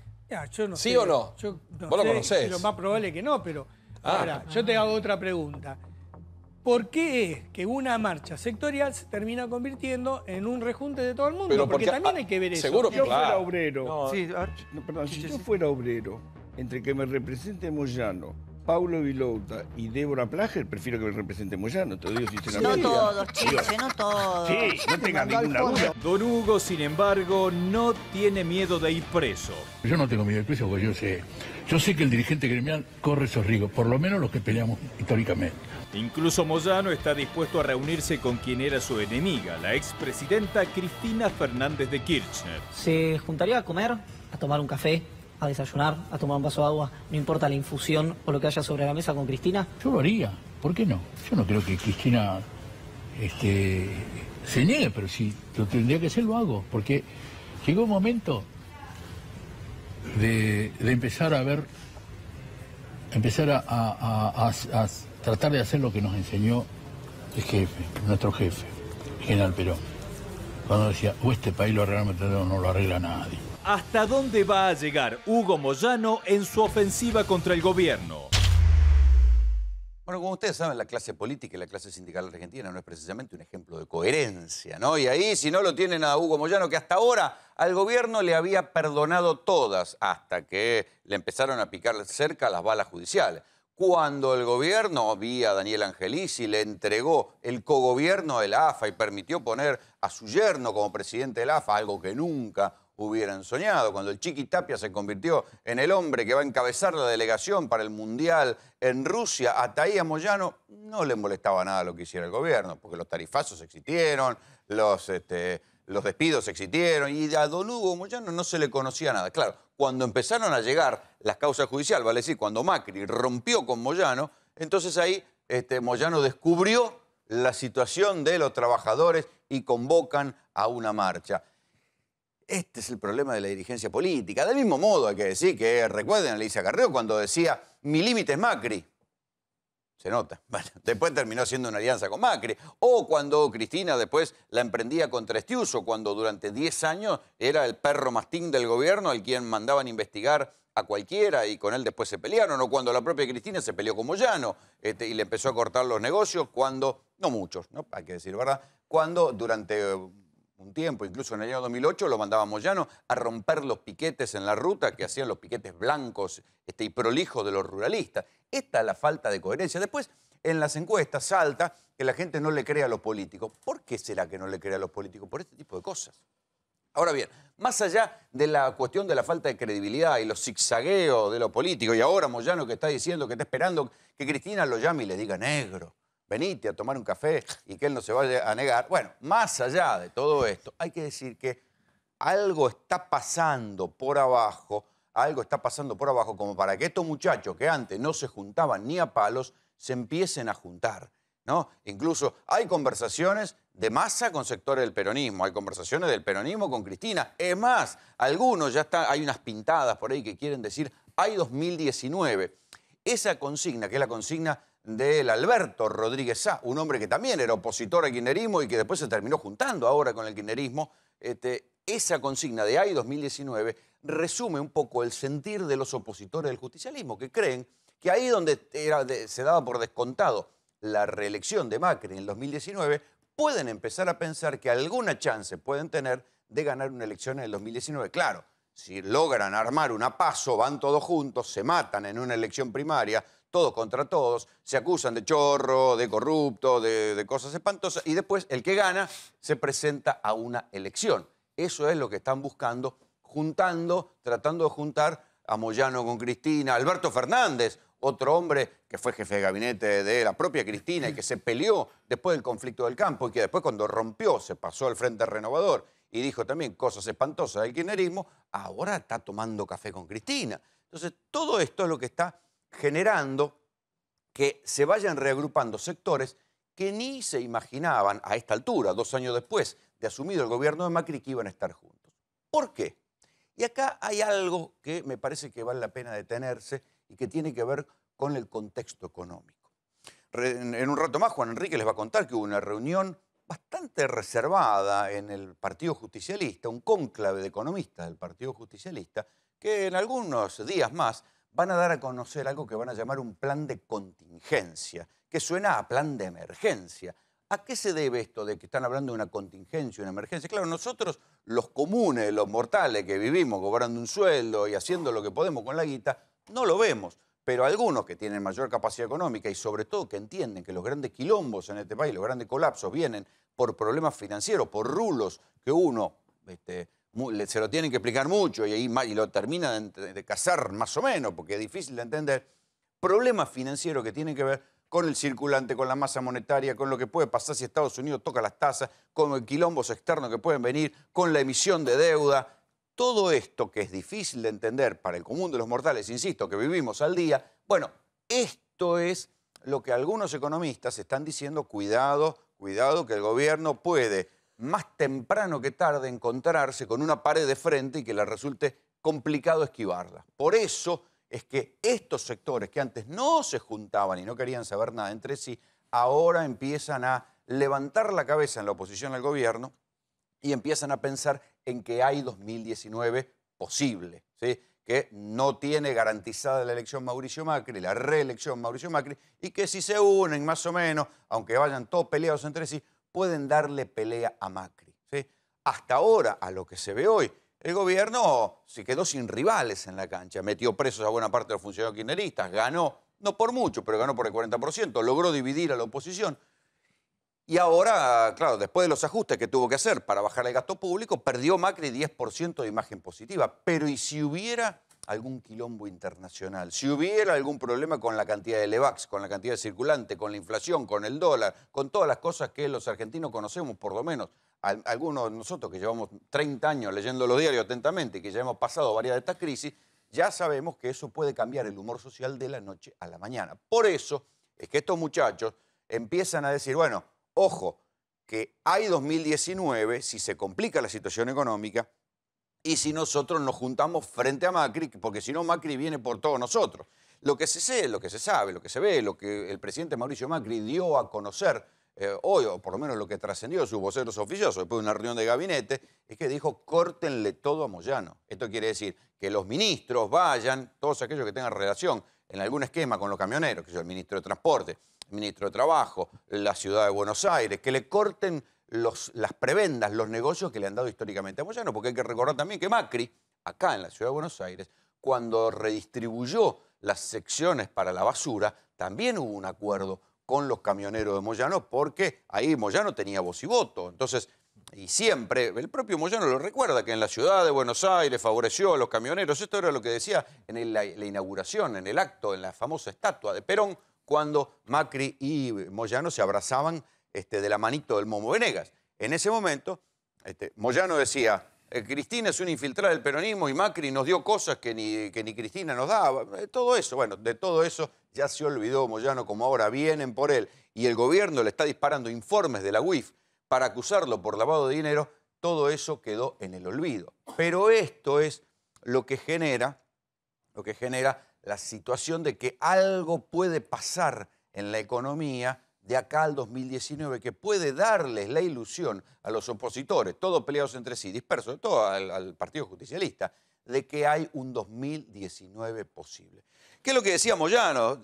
Speaker 5: ¿Sí o no? ¿Vos lo conocés? Lo más probable que no, pero ah. ahora, yo te hago otra pregunta. ¿Por qué es que una marcha sectorial se termina convirtiendo en un rejunte de todo el mundo? porque, también ah, hay que ver eso. Seguro que fuera obrero. si
Speaker 1: yo fuera obrero, entre que me represente Moyano Paulo Vilouta y Débora Plager, prefiero que me represente Moyano, te No todos, chicos,
Speaker 6: eh, no todos. Sí, no tenga ninguna duda. Don Hugo, sin embargo, no tiene miedo de ir preso.
Speaker 3: Yo no tengo miedo de ir preso porque yo sé, yo sé que el dirigente gremial corre esos riesgos, por lo menos los que peleamos históricamente.
Speaker 6: Incluso Moyano está dispuesto a reunirse con quien era su enemiga, la expresidenta Cristina Fernández de Kirchner.
Speaker 7: ¿Se juntaría a comer, a tomar un café? a desayunar, a tomar un vaso de agua, no importa la infusión o lo que haya sobre la mesa con Cristina? Yo lo haría,
Speaker 3: ¿por qué no? Yo no creo que Cristina este, se niegue, pero
Speaker 5: si lo tendría que hacer, lo hago, porque llegó un momento de, empezar a ver, empezar a, tratar de hacer lo que nos enseñó el jefe, nuestro jefe, general Perón,
Speaker 3: cuando decía, o este país lo arreglamos o no lo arregla nadie
Speaker 6: hasta dónde va a llegar Hugo Moyano en su ofensiva contra el gobierno.
Speaker 1: Bueno, como ustedes saben, la clase política y la clase sindical argentina no es precisamente un ejemplo de coherencia, ¿no? Y ahí, si no lo tienen a Hugo Moyano, que hasta ahora al gobierno le había perdonado todas, hasta que le empezaron a picar cerca las balas judiciales. Cuando el gobierno, a Daniel Angelici, le entregó el cogobierno del AFA y permitió poner a su yerno como presidente del AFA, algo que nunca hubieran soñado. Cuando el Chiqui Tapia se convirtió en el hombre que va a encabezar la delegación para el Mundial en Rusia, a Moyano no le molestaba nada lo que hiciera el gobierno, porque los tarifazos existieron, este, los, despidos existieron, y a Don Hugo Moyano no se le conocía nada. Claro, cuando empezaron a llegar las causas judiciales, vale decir, cuando Macri rompió con Moyano, entonces ahí este, Moyano descubrió la situación de los trabajadores y convocan a una marcha. Este es el problema de la dirigencia política. Del mismo modo hay que decir que, recuerden a Alicia Carreo cuando decía, mi límite es Macri. Se nota. Bueno, después terminó siendo una alianza con Macri. O cuando Cristina después la emprendía contra Estiuso, cuando durante 10 años era el perro mastín del gobierno al quien mandaban investigar a cualquiera y con él después se pelearon, o cuando la propia Cristina se peleó con Moyano este, y le empezó a cortar los negocios, cuando, no muchos, ¿no? hay que decir verdad, cuando durante eh, un tiempo, incluso en el año 2008, lo mandaba Moyano a romper los piquetes en la ruta que hacían los piquetes blancos este, y prolijos de los ruralistas. Esta es la falta de coherencia. Después, en las encuestas salta que la gente no le cree a los políticos. ¿Por qué será que no le cree a los políticos? Por este tipo de cosas. Ahora bien, más allá de la cuestión de la falta de credibilidad y los zigzagueos de los políticos, y ahora Moyano que está diciendo que está esperando que Cristina lo llame y le diga negro venite a tomar un café y que él no se vaya a negar. Bueno, más allá de todo esto, hay que decir que algo está pasando por abajo, algo está pasando por abajo como para que estos muchachos que antes no se juntaban ni a palos, se empiecen a juntar. ¿No? Incluso hay conversaciones de masa con sectores del peronismo, hay conversaciones del peronismo con Cristina. Es más, algunos ya están, hay unas pintadas por ahí que quieren decir, hay 2019. Esa consigna, que es la consigna del Alberto Rodríguez Sá, un hombre que también era opositor al kirchnerismo y que después se terminó juntando ahora con el kirchnerismo, este, esa consigna de AI 2019 resume un poco el sentir de los opositores del justicialismo, que creen que ahí donde se daba por descontado la reelección de Macri en el 2019, pueden empezar a pensar que alguna chance pueden tener de ganar una elección en el 2019. Claro, si logran armar una paso, van todos juntos, se matan en una elección primaria, todos contra todos, se acusan de chorro, de corrupto, de, de cosas espantosas, y después el que gana se presenta a una elección. Eso es lo que están buscando, juntando, tratando de juntar a Moyano con Cristina, Alberto Fernández, otro hombre que fue jefe de gabinete de la propia Cristina y que se peleó después del conflicto del campo y que después cuando rompió se pasó al Frente Renovador y dijo también cosas espantosas del kirchnerismo, ahora está tomando café con Cristina. Entonces, todo esto es lo que está generando que se vayan reagrupando sectores que ni se imaginaban a esta altura, dos años después de asumido el gobierno de Macri, que iban a estar juntos. ¿Por qué? Y acá hay algo que me parece que vale la pena detenerse y que tiene que ver con el contexto económico. En un rato más, Juan Enrique les va a contar que hubo una reunión bastante reservada en el Partido Justicialista, un cónclave de economistas del Partido Justicialista, que en algunos días más van a dar a conocer algo que van a llamar un plan de contingencia, que suena a plan de emergencia. ¿A qué se debe esto de que están hablando de una contingencia, una emergencia? Claro, nosotros, los comunes, los mortales que vivimos cobrando un sueldo y haciendo lo que podemos con la guita, no lo vemos pero algunos que tienen mayor capacidad económica y sobre todo que entienden que los grandes quilombos en este país, los grandes colapsos vienen por problemas financieros, por rulos que uno este, se lo tienen que explicar mucho y ahí lo termina de, cazar más o menos, porque es difícil de entender, problemas financieros que tienen que ver con el circulante, con la masa monetaria, con lo que puede pasar si Estados Unidos toca las tasas, con el quilombos externos que pueden venir, con la emisión de deuda, todo esto que es difícil de entender para el común de los mortales, insisto, que vivimos al día, bueno, esto es lo que algunos economistas están diciendo, cuidado, cuidado, que el gobierno puede más temprano que tarde encontrarse con una pared de frente y que le resulte complicado esquivarla. Por eso es que estos sectores que antes no se juntaban y no querían saber nada entre sí, ahora empiezan a levantar la cabeza en la oposición al gobierno y empiezan a pensar en que hay 2019 posible, ¿sí? que no tiene garantizada la elección Mauricio Macri, la reelección Mauricio Macri, y que si se unen más o menos, aunque vayan todos peleados entre sí, pueden darle pelea a Macri. Hasta ahora, a lo que se ve hoy, el gobierno se quedó sin rivales en la cancha, metió presos a buena parte de los funcionarios kirchneristas, ganó, no por mucho, pero ganó por el 40%, logró dividir a la oposición. Y ahora, claro, después de los ajustes que tuvo que hacer para bajar el gasto público, perdió Macri 10% de imagen positiva. Pero ¿y si hubiera algún quilombo internacional? Si hubiera algún problema con la cantidad de LEVAX, con la cantidad de circulante, con la inflación, con el dólar, con todas las cosas que los argentinos conocemos, por lo menos, algunos de nosotros que llevamos 30 años leyendo los diarios atentamente y que ya hemos pasado varias de estas crisis, ya sabemos que eso puede cambiar el humor social de la noche a la mañana. Por eso es que estos muchachos empiezan a decir, bueno, Ojo, que hay 2019 si se complica la situación económica y si nosotros nos juntamos frente a Macri, porque si no Macri viene por todos nosotros. Lo que se sé, lo que se sabe, lo que se ve, lo que el presidente Mauricio Macri dio a conocer eh, hoy, o por lo menos lo que trascendió sus voceros oficiosos después de una reunión de gabinete, es que dijo córtenle todo a Moyano. Esto quiere decir que los ministros vayan, todos aquellos que tengan relación en algún esquema con los camioneros, que es el ministro de Transporte, el ministro de Trabajo, la ciudad de Buenos Aires, que le corten las prebendas, los negocios que le han dado históricamente a Moyano, porque hay que recordar también que Macri, acá en la ciudad de Buenos Aires, cuando redistribuyó las secciones para la basura, también hubo un acuerdo con los camioneros de Moyano, porque ahí Moyano tenía voz y voto. Entonces, y siempre, el propio Moyano lo recuerda, que en la ciudad de Buenos Aires favoreció a los camioneros. Esto era lo que decía en la, inauguración, en el acto, en la famosa estatua de Perón, cuando Macri y Moyano se abrazaban este, de la manito del Momo Venegas. En ese momento, este, Moyano decía, eh, Cristina es una infiltrada del peronismo y Macri nos dio cosas que ni, que ni Cristina nos daba. Eh, todo eso, bueno, de todo eso ya se olvidó Moyano, como ahora vienen por él. Y el gobierno le está disparando informes de la UIF para acusarlo por lavado de dinero, todo eso quedó en el olvido. Pero esto es lo que genera, lo que genera la situación de que algo puede pasar en la economía de acá al 2019 que puede darles la ilusión a los opositores, todos peleados entre sí, dispersos, todo al, Partido Justicialista, de que hay un 2019 posible. ¿Qué es lo que decíamos ya? No?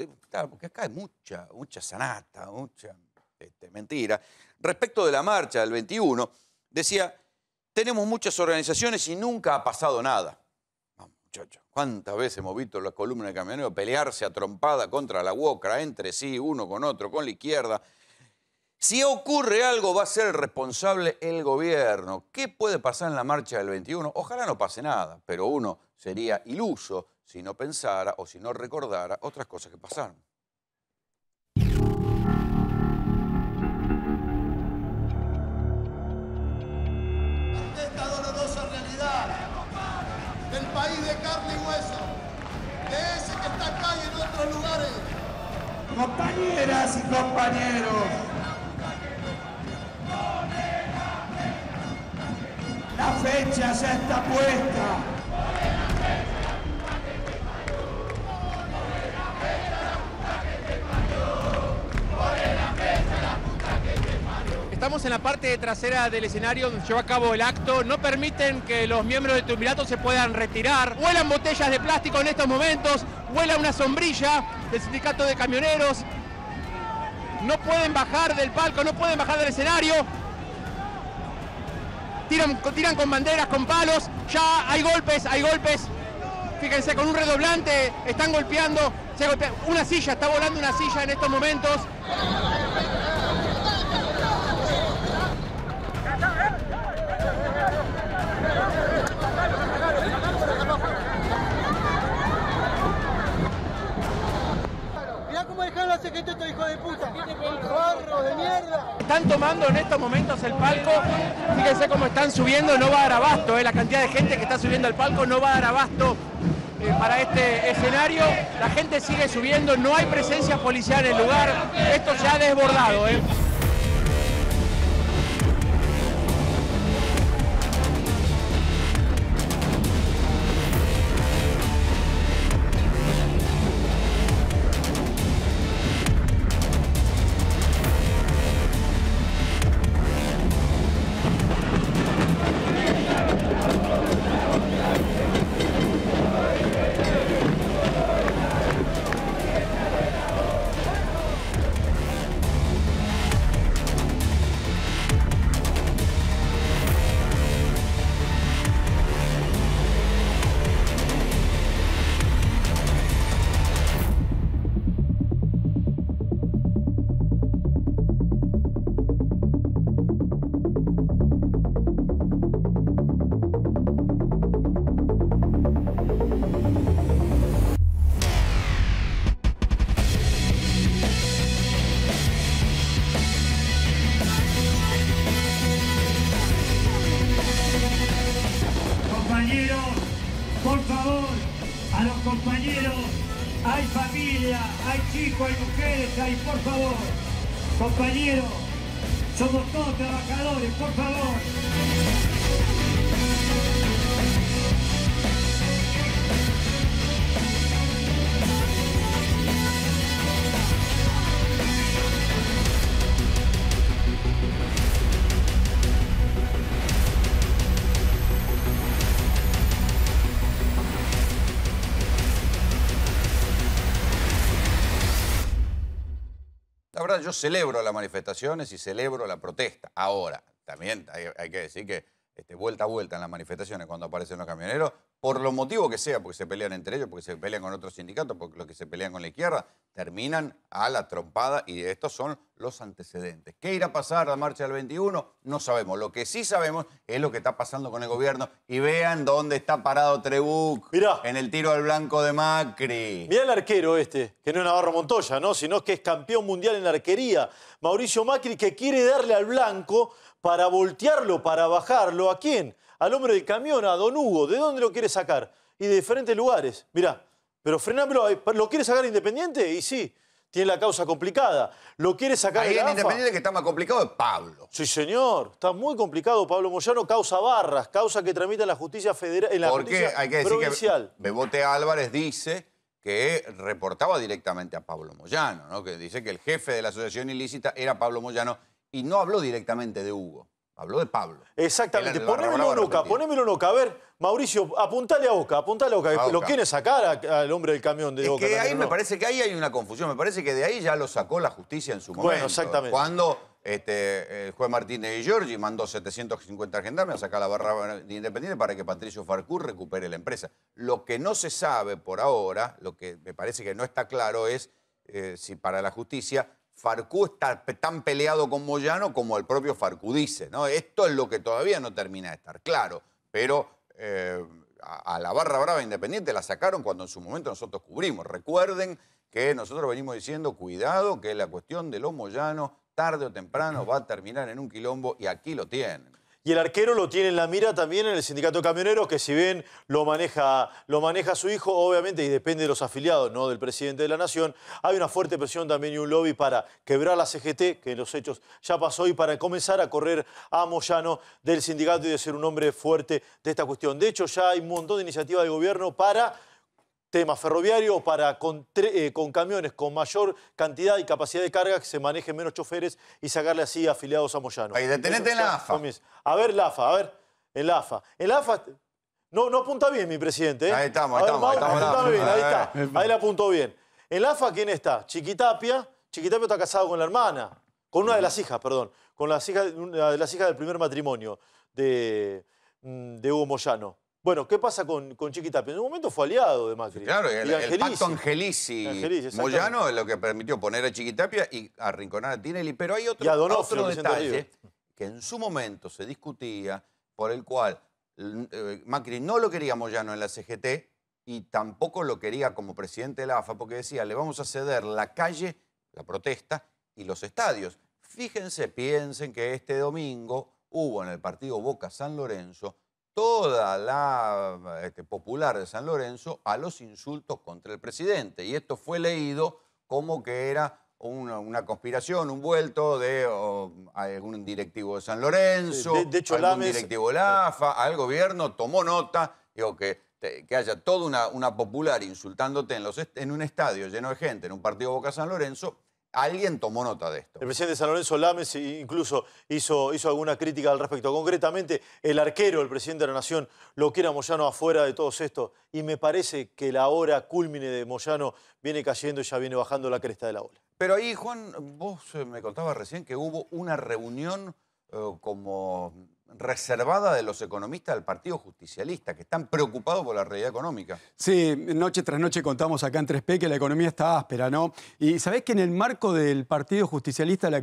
Speaker 1: porque acá hay mucha, mucha sanata, mucha este, mentira. Respecto de la marcha del 21, decía, tenemos muchas organizaciones y nunca ha pasado nada. muchachos, ¿cuántas veces hemos visto las columnas de camioneros pelearse a trompada contra la UOCRA, entre sí, uno con otro, con la izquierda? Si ocurre algo, va a ser responsable el gobierno. ¿Qué puede pasar en la marcha del 21? Ojalá no pase nada, pero uno sería iluso si no pensara o si no recordara otras cosas que pasaron.
Speaker 4: Compañeras y
Speaker 5: compañeros.
Speaker 3: La fecha ya está puesta.
Speaker 5: Estamos en la parte trasera del escenario donde se llevó a cabo el acto. No permiten que los miembros del triunvirato se puedan retirar. Vuelan botellas de plástico en estos momentos. Vuela una sombrilla del sindicato de camioneros. No pueden bajar del palco, no pueden bajar del escenario. Tiran, tiran con banderas, con palos. Ya hay golpes, hay golpes. Fíjense, con un redoblante están golpeando. Una silla, está volando una silla en estos momentos. de Están tomando en estos momentos el palco. Fíjense cómo están subiendo, no va a dar abasto. Eh. La cantidad de gente que está subiendo al palco no va a dar abasto eh, para este escenario. La gente sigue subiendo, no hay presencia policial en el lugar. Esto se ha desbordado. Eh. por favor.
Speaker 1: La verdad, yo celebro las manifestaciones y celebro la protesta. Ahora, también hay, que decir que este, vuelta a vuelta en las manifestaciones cuando aparecen los camioneros, por los motivos que sea, porque se pelean entre ellos, porque se pelean con otros sindicatos, porque los que se pelean con la izquierda, terminan a la trompada y estos son los antecedentes. ¿Qué irá a pasar la marcha del 21? No sabemos. Lo que sí sabemos es lo que está pasando con el gobierno y vean dónde está parado Trebuc en el tiro al blanco
Speaker 4: de Macri. Mirá el arquero este, que no es Navarro Montoya, ¿no? sino que es campeón mundial en arquería. Mauricio Macri que quiere darle al blanco para voltearlo, para bajarlo. ¿A quién? Al hombre del camión, a Don Hugo. ¿De dónde lo quiere sacar? Y de diferentes lugares. Mira, pero frenámelo. ¿Lo quiere sacar Independiente? Y sí, tiene la causa complicada. ¿Lo quiere sacar Ahí en Independiente que está más complicado es Pablo. Sí, señor. Está muy complicado Pablo Moyano. Causa barras, causa que tramita la justicia federal, en la Porque hay que decir Que
Speaker 1: Bebote Álvarez dice que reportaba directamente a Pablo Moyano, ¿no? que dice que el jefe de la asociación ilícita era Pablo Moyano y no habló directamente de Hugo, habló de Pablo.
Speaker 4: Exactamente. Ponémelo en Oca, ponémelo en Oca. A ver, Mauricio, apuntale a Oca, apuntale a Oca. Lo quiere sacar al hombre del camión de es Que ahí me
Speaker 1: parece que ahí hay una confusión. Me parece que de ahí ya lo sacó la justicia en su momento. Bueno, exactamente. Cuando este, el juez Martínez y Giorgi mandó 750 gendarmes a sacar la barra de Independiente para que Patricio Farcú recupere la empresa. Lo que no se sabe por ahora, lo que me parece que no está claro es eh, si para la justicia Farcú está tan peleado con Moyano como el propio Farcú dice. ¿no? Esto es lo que todavía no termina de estar claro, pero eh, a, la barra brava independiente la sacaron cuando en su momento nosotros cubrimos. Recuerden que nosotros venimos diciendo, cuidado, que la cuestión de los Moyano, tarde o temprano va a terminar en un quilombo y aquí lo tienen.
Speaker 4: Y el arquero lo tiene en la mira también en el sindicato de camioneros, que si bien lo maneja, lo maneja su hijo, obviamente, y depende de los afiliados, no del presidente de la Nación, hay una fuerte presión también y un lobby para quebrar la CGT, que en los hechos ya pasó, y para comenzar a correr a Moyano del sindicato y de ser un hombre fuerte de esta cuestión. De hecho, ya hay un montón de iniciativas de gobierno para tema ferroviario para eh, con, camiones con mayor cantidad y capacidad de carga que se manejen menos choferes y sacarle así afiliados a Moyano. Ahí, detenete en la AFA. A ver, la AFA, a ver, en la AFA. En la AFA no, no apunta bien mi presidente. ¿eh? Ahí estamos, ahí estamos. ahí, bien, ahí está, ahí la apuntó bien. En la AFA, ¿quién está? Chiquitapia. Chiquitapia está casado con la hermana, con una de las hijas, perdón, con las hijas, una de las hijas del primer matrimonio de mm, Hugo Moyano. Bueno, ¿qué pasa con, Chiquitapia? En un momento fue aliado de Macri. Claro, el, el pacto
Speaker 1: Angelici, Moyano es lo que permitió poner a Chiquitapia y arrinconar a Tinelli. Pero hay otro, otro detalle que en su momento se discutía, por el cual eh, Macri no lo quería Moyano en la CGT y tampoco lo quería como presidente de la AFA, porque decía, le vamos a ceder la calle, la protesta y los estadios. Fíjense, piensen que este domingo hubo en el partido Boca San Lorenzo toda la este, popular de San Lorenzo a los insultos contra el presidente. Y esto fue leído como que era una, conspiración, un vuelto de un oh, algún directivo de San Lorenzo, algún directivo de la eh, AFA, al gobierno, tomó nota, digo que que haya toda una, una, popular insultándote en, los en un estadio lleno de gente, en un partido Boca San Lorenzo, Alguien tomó nota
Speaker 4: de esto. El presidente San Lorenzo Lames incluso hizo, hizo alguna crítica al respecto. Concretamente, el arquero, el presidente de la Nación, lo que era Moyano afuera de todo esto. Y me parece que la hora culmine de Moyano viene cayendo y ya viene bajando la cresta de la ola. Pero ahí,
Speaker 1: Juan, vos eh, me contabas recién que hubo una reunión eh, como reservada de los economistas del Partido Justicialista, que están preocupados por la realidad económica.
Speaker 8: Sí, noche tras noche contamos acá en 3P que la economía está áspera, ¿no? Y sabés que en el marco del Partido Justicialista, la,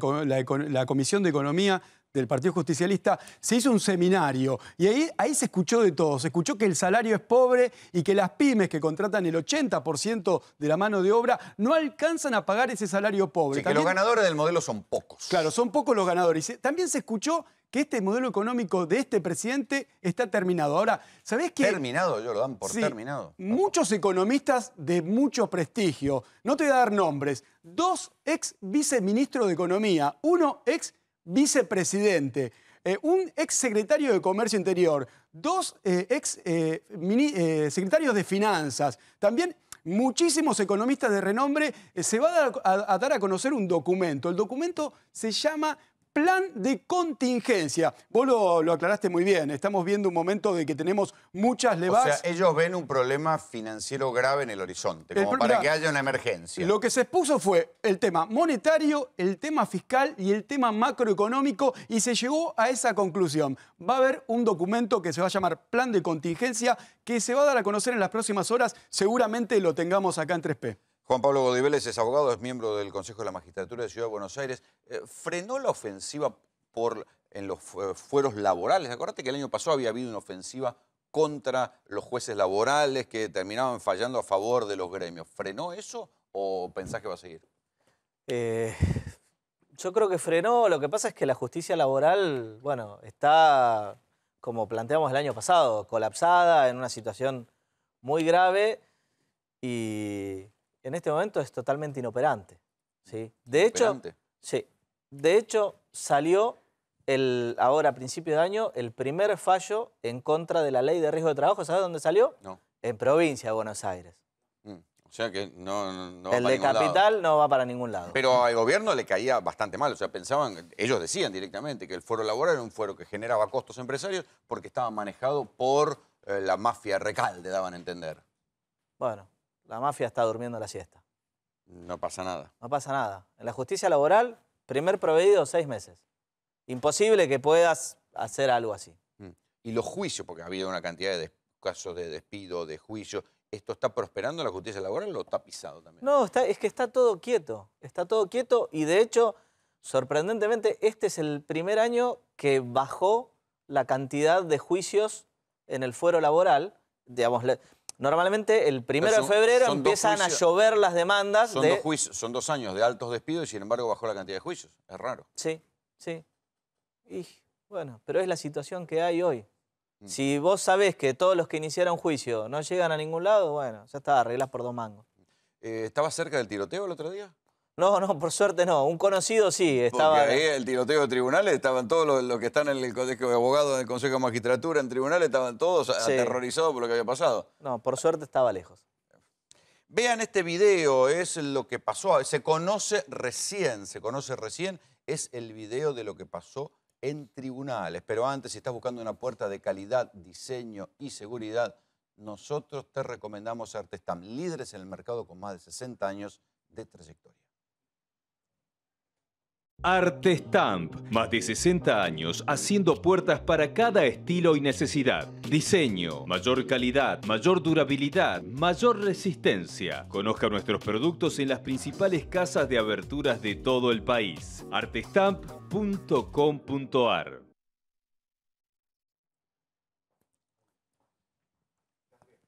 Speaker 8: Comisión de Economía del Partido Justicialista, se hizo un seminario y ahí, ahí se escuchó de todo. Se escuchó que el salario es pobre y que las pymes que contratan el 80% de la mano de obra no alcanzan a pagar ese salario pobre. que los ganadores del modelo son pocos. Claro, son pocos los ganadores. También se escuchó que este modelo económico de este presidente está terminado. Ahora, ¿sabés qué? Terminado, yo lo dan por terminado. Muchos economistas de mucho prestigio, no te voy a dar nombres, dos ex viceministros de Economía, uno ex vicepresidente, eh, un ex secretario de Comercio Interior, dos eh, ex eh, secretarios de Finanzas, también muchísimos economistas de renombre, se va a dar a, conocer un documento. El documento se llama plan de contingencia. Vos lo, aclaraste muy bien. Estamos viendo un momento de que tenemos muchas levas. O sea,
Speaker 1: ellos ven un problema financiero grave en el horizonte, como para que haya una emergencia.
Speaker 8: Lo que se expuso fue el tema monetario, el tema fiscal y el tema macroeconómico y se llegó a esa conclusión. Va a haber un documento que se va a llamar Plan de Contingencia que se va a dar a conocer en las próximas horas. Seguramente lo tengamos acá en 3P.
Speaker 1: Juan Pablo Godiveles es abogado, es miembro del Consejo de la Magistratura de Ciudad de Buenos Aires. Eh, ¿Frenó la ofensiva en los fueros laborales? Acordate que el año pasado había habido una ofensiva contra los jueces laborales que terminaban fallando a favor
Speaker 7: de los gremios. ¿Frenó eso o pensás que va a seguir? Eh, yo creo que frenó. Lo que pasa es que la justicia laboral, bueno, está, como planteamos el año pasado, colapsada, en una situación muy grave y en este momento es totalmente inoperante. ¿sí? De hecho, sí, de hecho salió el, ahora a principios de año el primer fallo en contra de la ley de riesgo de trabajo. ¿Sabes dónde salió? No. En provincia de Buenos Aires.
Speaker 1: Mm. O sea que no, no, El de capital
Speaker 7: no va para ningún lado.
Speaker 1: Pero al gobierno le caía bastante mal. O sea, pensaban, ellos decían directamente que el fuero laboral era un fuero que generaba costos empresarios porque estaba manejado por eh, la mafia recalde, daban a entender.
Speaker 7: Bueno, la mafia está durmiendo la siesta.
Speaker 1: No pasa nada.
Speaker 7: No pasa nada. En la justicia laboral, primer proveído, seis meses. Imposible que puedas hacer algo así.
Speaker 1: Mm. Y los juicios, porque ha habido una cantidad de casos de despido, de juicio. ¿Esto está prosperando en la justicia laboral o está pisado también?
Speaker 7: No, está, es que está todo quieto. Está todo quieto y de hecho, sorprendentemente, este es el primer año que bajó la cantidad de juicios en el fuero laboral. Digamos, Normalmente el primero de febrero empiezan a llover las demandas. Son, de... dos
Speaker 1: juicios, son dos años de altos despidos y sin embargo bajó la cantidad de
Speaker 7: juicios. Es raro. Sí, sí. Y bueno, pero es la situación que hay hoy. Mm. Si vos sabés que todos los que iniciaron juicio no llegan a ningún lado, bueno, ya está, arreglás por dos mangos. Eh, ¿Estaba cerca del tiroteo el otro día? No, no, por suerte no. Un conocido sí estaba. Porque ahí
Speaker 1: el tiroteo de tribunales estaban todos los, que están en el Colegio de Abogados, en el Consejo de Magistratura, en tribunales, estaban todos aterrorizados por lo que había pasado.
Speaker 7: No, por suerte estaba lejos.
Speaker 1: Vean este video, es lo que pasó. Se conoce recién, se conoce recién, es el video de lo que pasó en tribunales. Pero antes, si estás buscando una puerta de calidad, diseño y seguridad, nosotros te recomendamos Artestam, líderes en el mercado con más de 60 años de trayectoria.
Speaker 6: Stamp, más de 60 años haciendo puertas para cada estilo y necesidad. Diseño, mayor calidad, mayor durabilidad, mayor resistencia. Conozca nuestros productos en las principales casas de aberturas de todo el país. artestamp.com.ar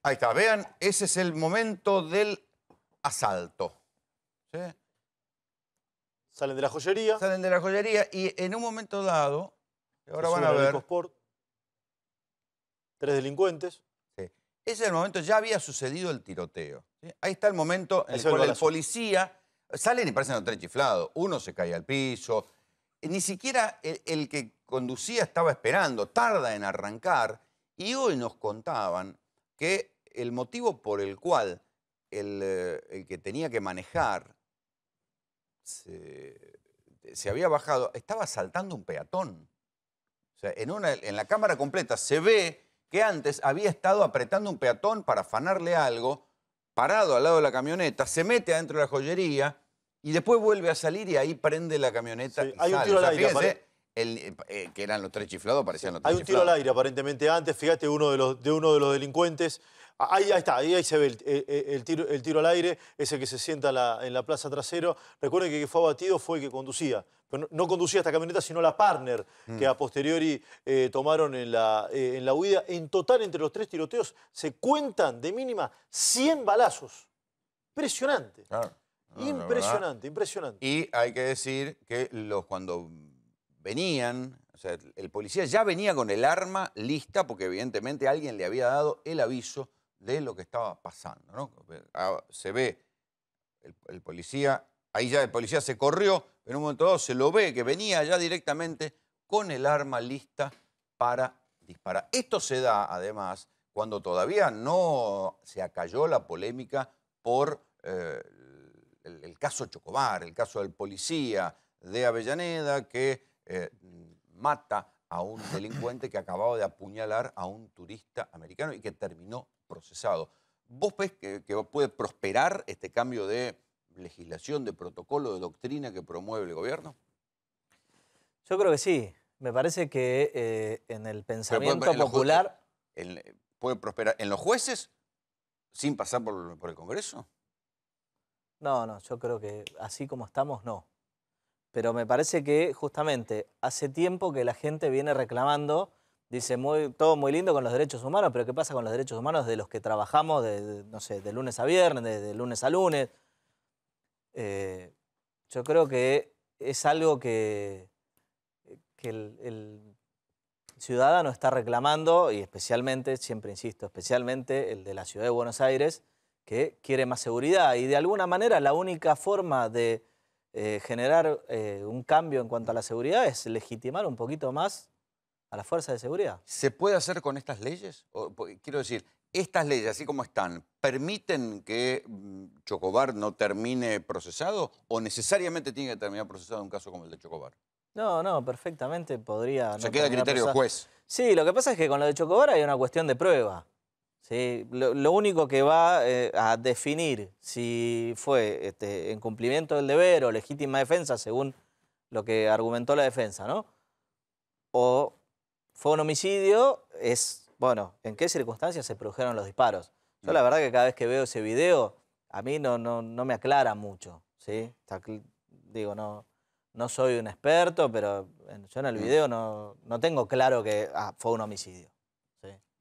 Speaker 1: Ahí está, vean, ese es el momento del asalto. ¿Sí? Salen de la joyería. Salen de la joyería y en un momento dado, ahora van a ver... tres delincuentes. Ese es el momento, ya había sucedido el tiroteo. Ahí está el momento en el cual el policía... Salen y parecen tres chiflados. Uno se cae al piso. Ni siquiera el, que conducía estaba esperando. Tarda en arrancar. Y hoy nos contaban que el motivo por el cual el, eh, el, que tenía que manejar eh, se, había bajado, estaba saltando un peatón. O sea, en, una, en la cámara completa se ve que antes había estado apretando un peatón para afanarle algo, parado al lado de la camioneta, se mete adentro de la joyería y después vuelve a salir y ahí prende la camioneta. hay un tiro al aire. el, eh, que eran los tres chiflados, parecían los tres Hay un tiro al aire
Speaker 4: aparentemente antes, fíjate, uno de los, de uno de los delincuentes Ahí, está, ahí, se ve el, tiro, al aire, ese que se sienta en la plaza trasero. Recuerden que el fue abatido fue el que conducía. Pero no, conducía esta camioneta, sino la partner mm. que a posteriori eh, tomaron en la, eh, en la huida. En total, entre los tres tiroteos, se cuentan de mínima 100 balazos. Impresionante. Ah,
Speaker 1: impresionante, impresionante. Y hay que decir que los cuando venían, el policía ya venía con el arma lista porque evidentemente alguien le había dado el aviso de lo que estaba pasando. Ah, se ve el, policía, ahí ya el policía se corrió, en un momento dado se lo ve que venía ya directamente con el arma lista para disparar. Esto se da además cuando todavía no se acalló la polémica por eh, el, caso Chocobar, el caso del policía de Avellaneda que eh, mata a un delincuente que acababa de apuñalar a un turista americano y que terminó procesado. ¿Vos ves que, puede prosperar este cambio de legislación, de protocolo, de doctrina que promueve el gobierno?
Speaker 7: Yo creo que sí. Me parece que eh, en el pensamiento popular...
Speaker 1: ¿Puede prosperar en los jueces sin pasar por el Congreso?
Speaker 7: No, no, yo creo que así como estamos, no. Pero me parece que justamente hace tiempo que la gente viene reclamando Dice, todo muy lindo con los derechos humanos, pero ¿qué pasa con los derechos humanos de los que trabajamos de, lunes a viernes, de, lunes a lunes? Eh, yo creo que es algo que, el, ciudadano está reclamando, y especialmente, siempre insisto, especialmente el de la ciudad de Buenos Aires, que quiere más seguridad. Y de alguna manera la única forma de eh, generar eh, un cambio en cuanto a la seguridad es legitimar un poquito más a la fuerza de seguridad. ¿Se puede hacer con estas leyes?
Speaker 1: quiero decir, estas leyes, así como están, ¿permiten que mm, Chocobar no termine procesado o necesariamente tiene que terminar procesado un caso como
Speaker 7: el de Chocobar? No, no, perfectamente podría... Se queda criterio juez. Sí, lo que pasa es que con lo de Chocobar hay una cuestión de prueba. ¿sí? Lo, único que va eh, a definir si fue este, en cumplimiento del deber o legítima defensa, según lo que argumentó la defensa, ¿no? O fue un homicidio, es, bueno, ¿en qué circunstancias se produjeron los disparos? Yo la verdad que cada vez que veo ese video, a mí no, no, me aclara mucho, ¿sí? digo, no, no soy un experto, pero yo en el mm. video no, tengo claro que ah, fue un homicidio.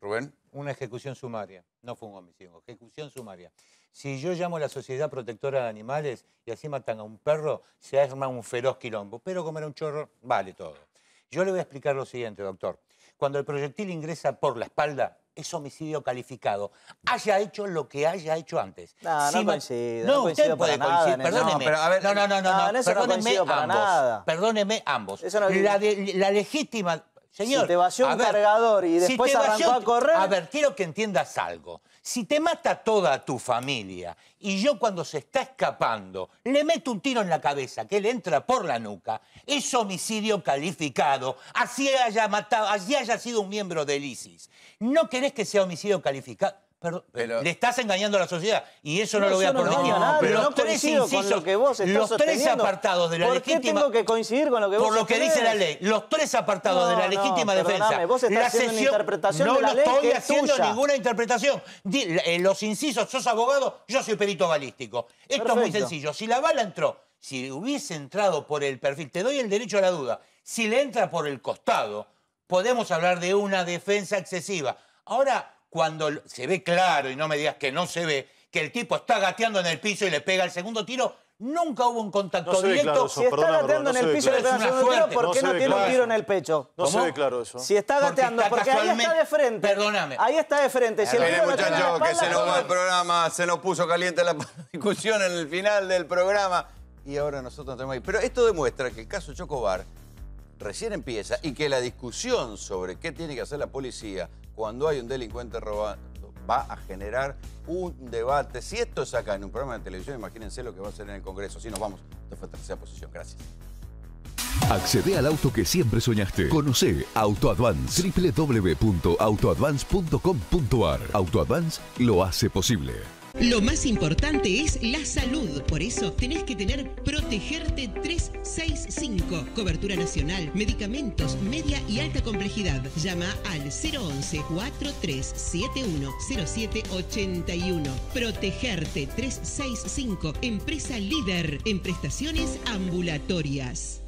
Speaker 3: Rubén. Una ejecución sumaria, no fue un homicidio, ejecución sumaria. Si yo llamo a la Sociedad Protectora de Animales y así matan a un perro, se arma un feroz quilombo. Pero comer un chorro vale todo. Yo le voy a explicar lo siguiente, doctor. Cuando el proyectil ingresa por la espalda, es homicidio calificado. Haya hecho lo que haya hecho antes. No, no No, usted puede coincidir. Perdóneme. No, no, no, no. no, perdóneme ambos. Perdóneme ambos. la, legítima... Señor, si te vació un cargador y después si a correr... A ver, quiero que entiendas algo. Si te mata toda tu familia y yo cuando se está escapando le meto un tiro en la cabeza que le entra por la nuca, es homicidio calificado, así haya, matado, así haya sido un miembro del ISIS. ¿No querés que sea homicidio calificado? le estás engañando a la sociedad y eso no, lo voy a permitir. No, no, los tres incisos, que vos estás los tres apartados de la legítima. ¿Por qué tengo que
Speaker 7: coincidir con lo que vos Por lo que dice la ley, los
Speaker 3: tres apartados de la legítima defensa. Vos estás la haciendo una interpretación no de la ley estoy haciendo ninguna interpretación. Eh, los incisos, sos abogado, yo soy perito balístico. Esto es muy sencillo. Si la bala entró, si hubiese entrado por el perfil, te doy el derecho a la duda. Si le entra por el costado, podemos hablar de una defensa excesiva. Ahora, cuando se ve claro, y no me digas que no se ve, que el tipo está gateando en el piso y le pega el segundo tiro, nunca hubo un contacto directo. si está gateando en el piso y le pega el segundo tiro, ¿por qué no, tiene un
Speaker 7: tiro en el pecho? No se ve claro eso. Si está gateando, porque, ahí está de frente. Perdóname. Ahí está de frente. Si Miren, que se nos
Speaker 1: va el programa, se nos puso caliente la discusión en el final del programa. Y ahora nosotros tenemos ahí. Pero esto demuestra que el caso Chocobar recién empieza y que la discusión sobre qué tiene que hacer la policía cuando hay un delincuente robando, va a generar un debate. Si esto es acá en un programa de televisión, imagínense lo que va a ser en el Congreso. Si nos vamos. Esto fue tercera posición. Gracias. Accede al auto que siempre soñaste. Conoce AutoAdvance. www.autoadvance.com.ar. AutoAdvance lo hace posible.
Speaker 2: Lo más importante es la salud. Por eso tenés que tener Protegerte 365. Cobertura nacional, medicamentos, media y alta complejidad. Llama al 011-4371-0781. Protegerte 365. Empresa líder en prestaciones ambulatorias.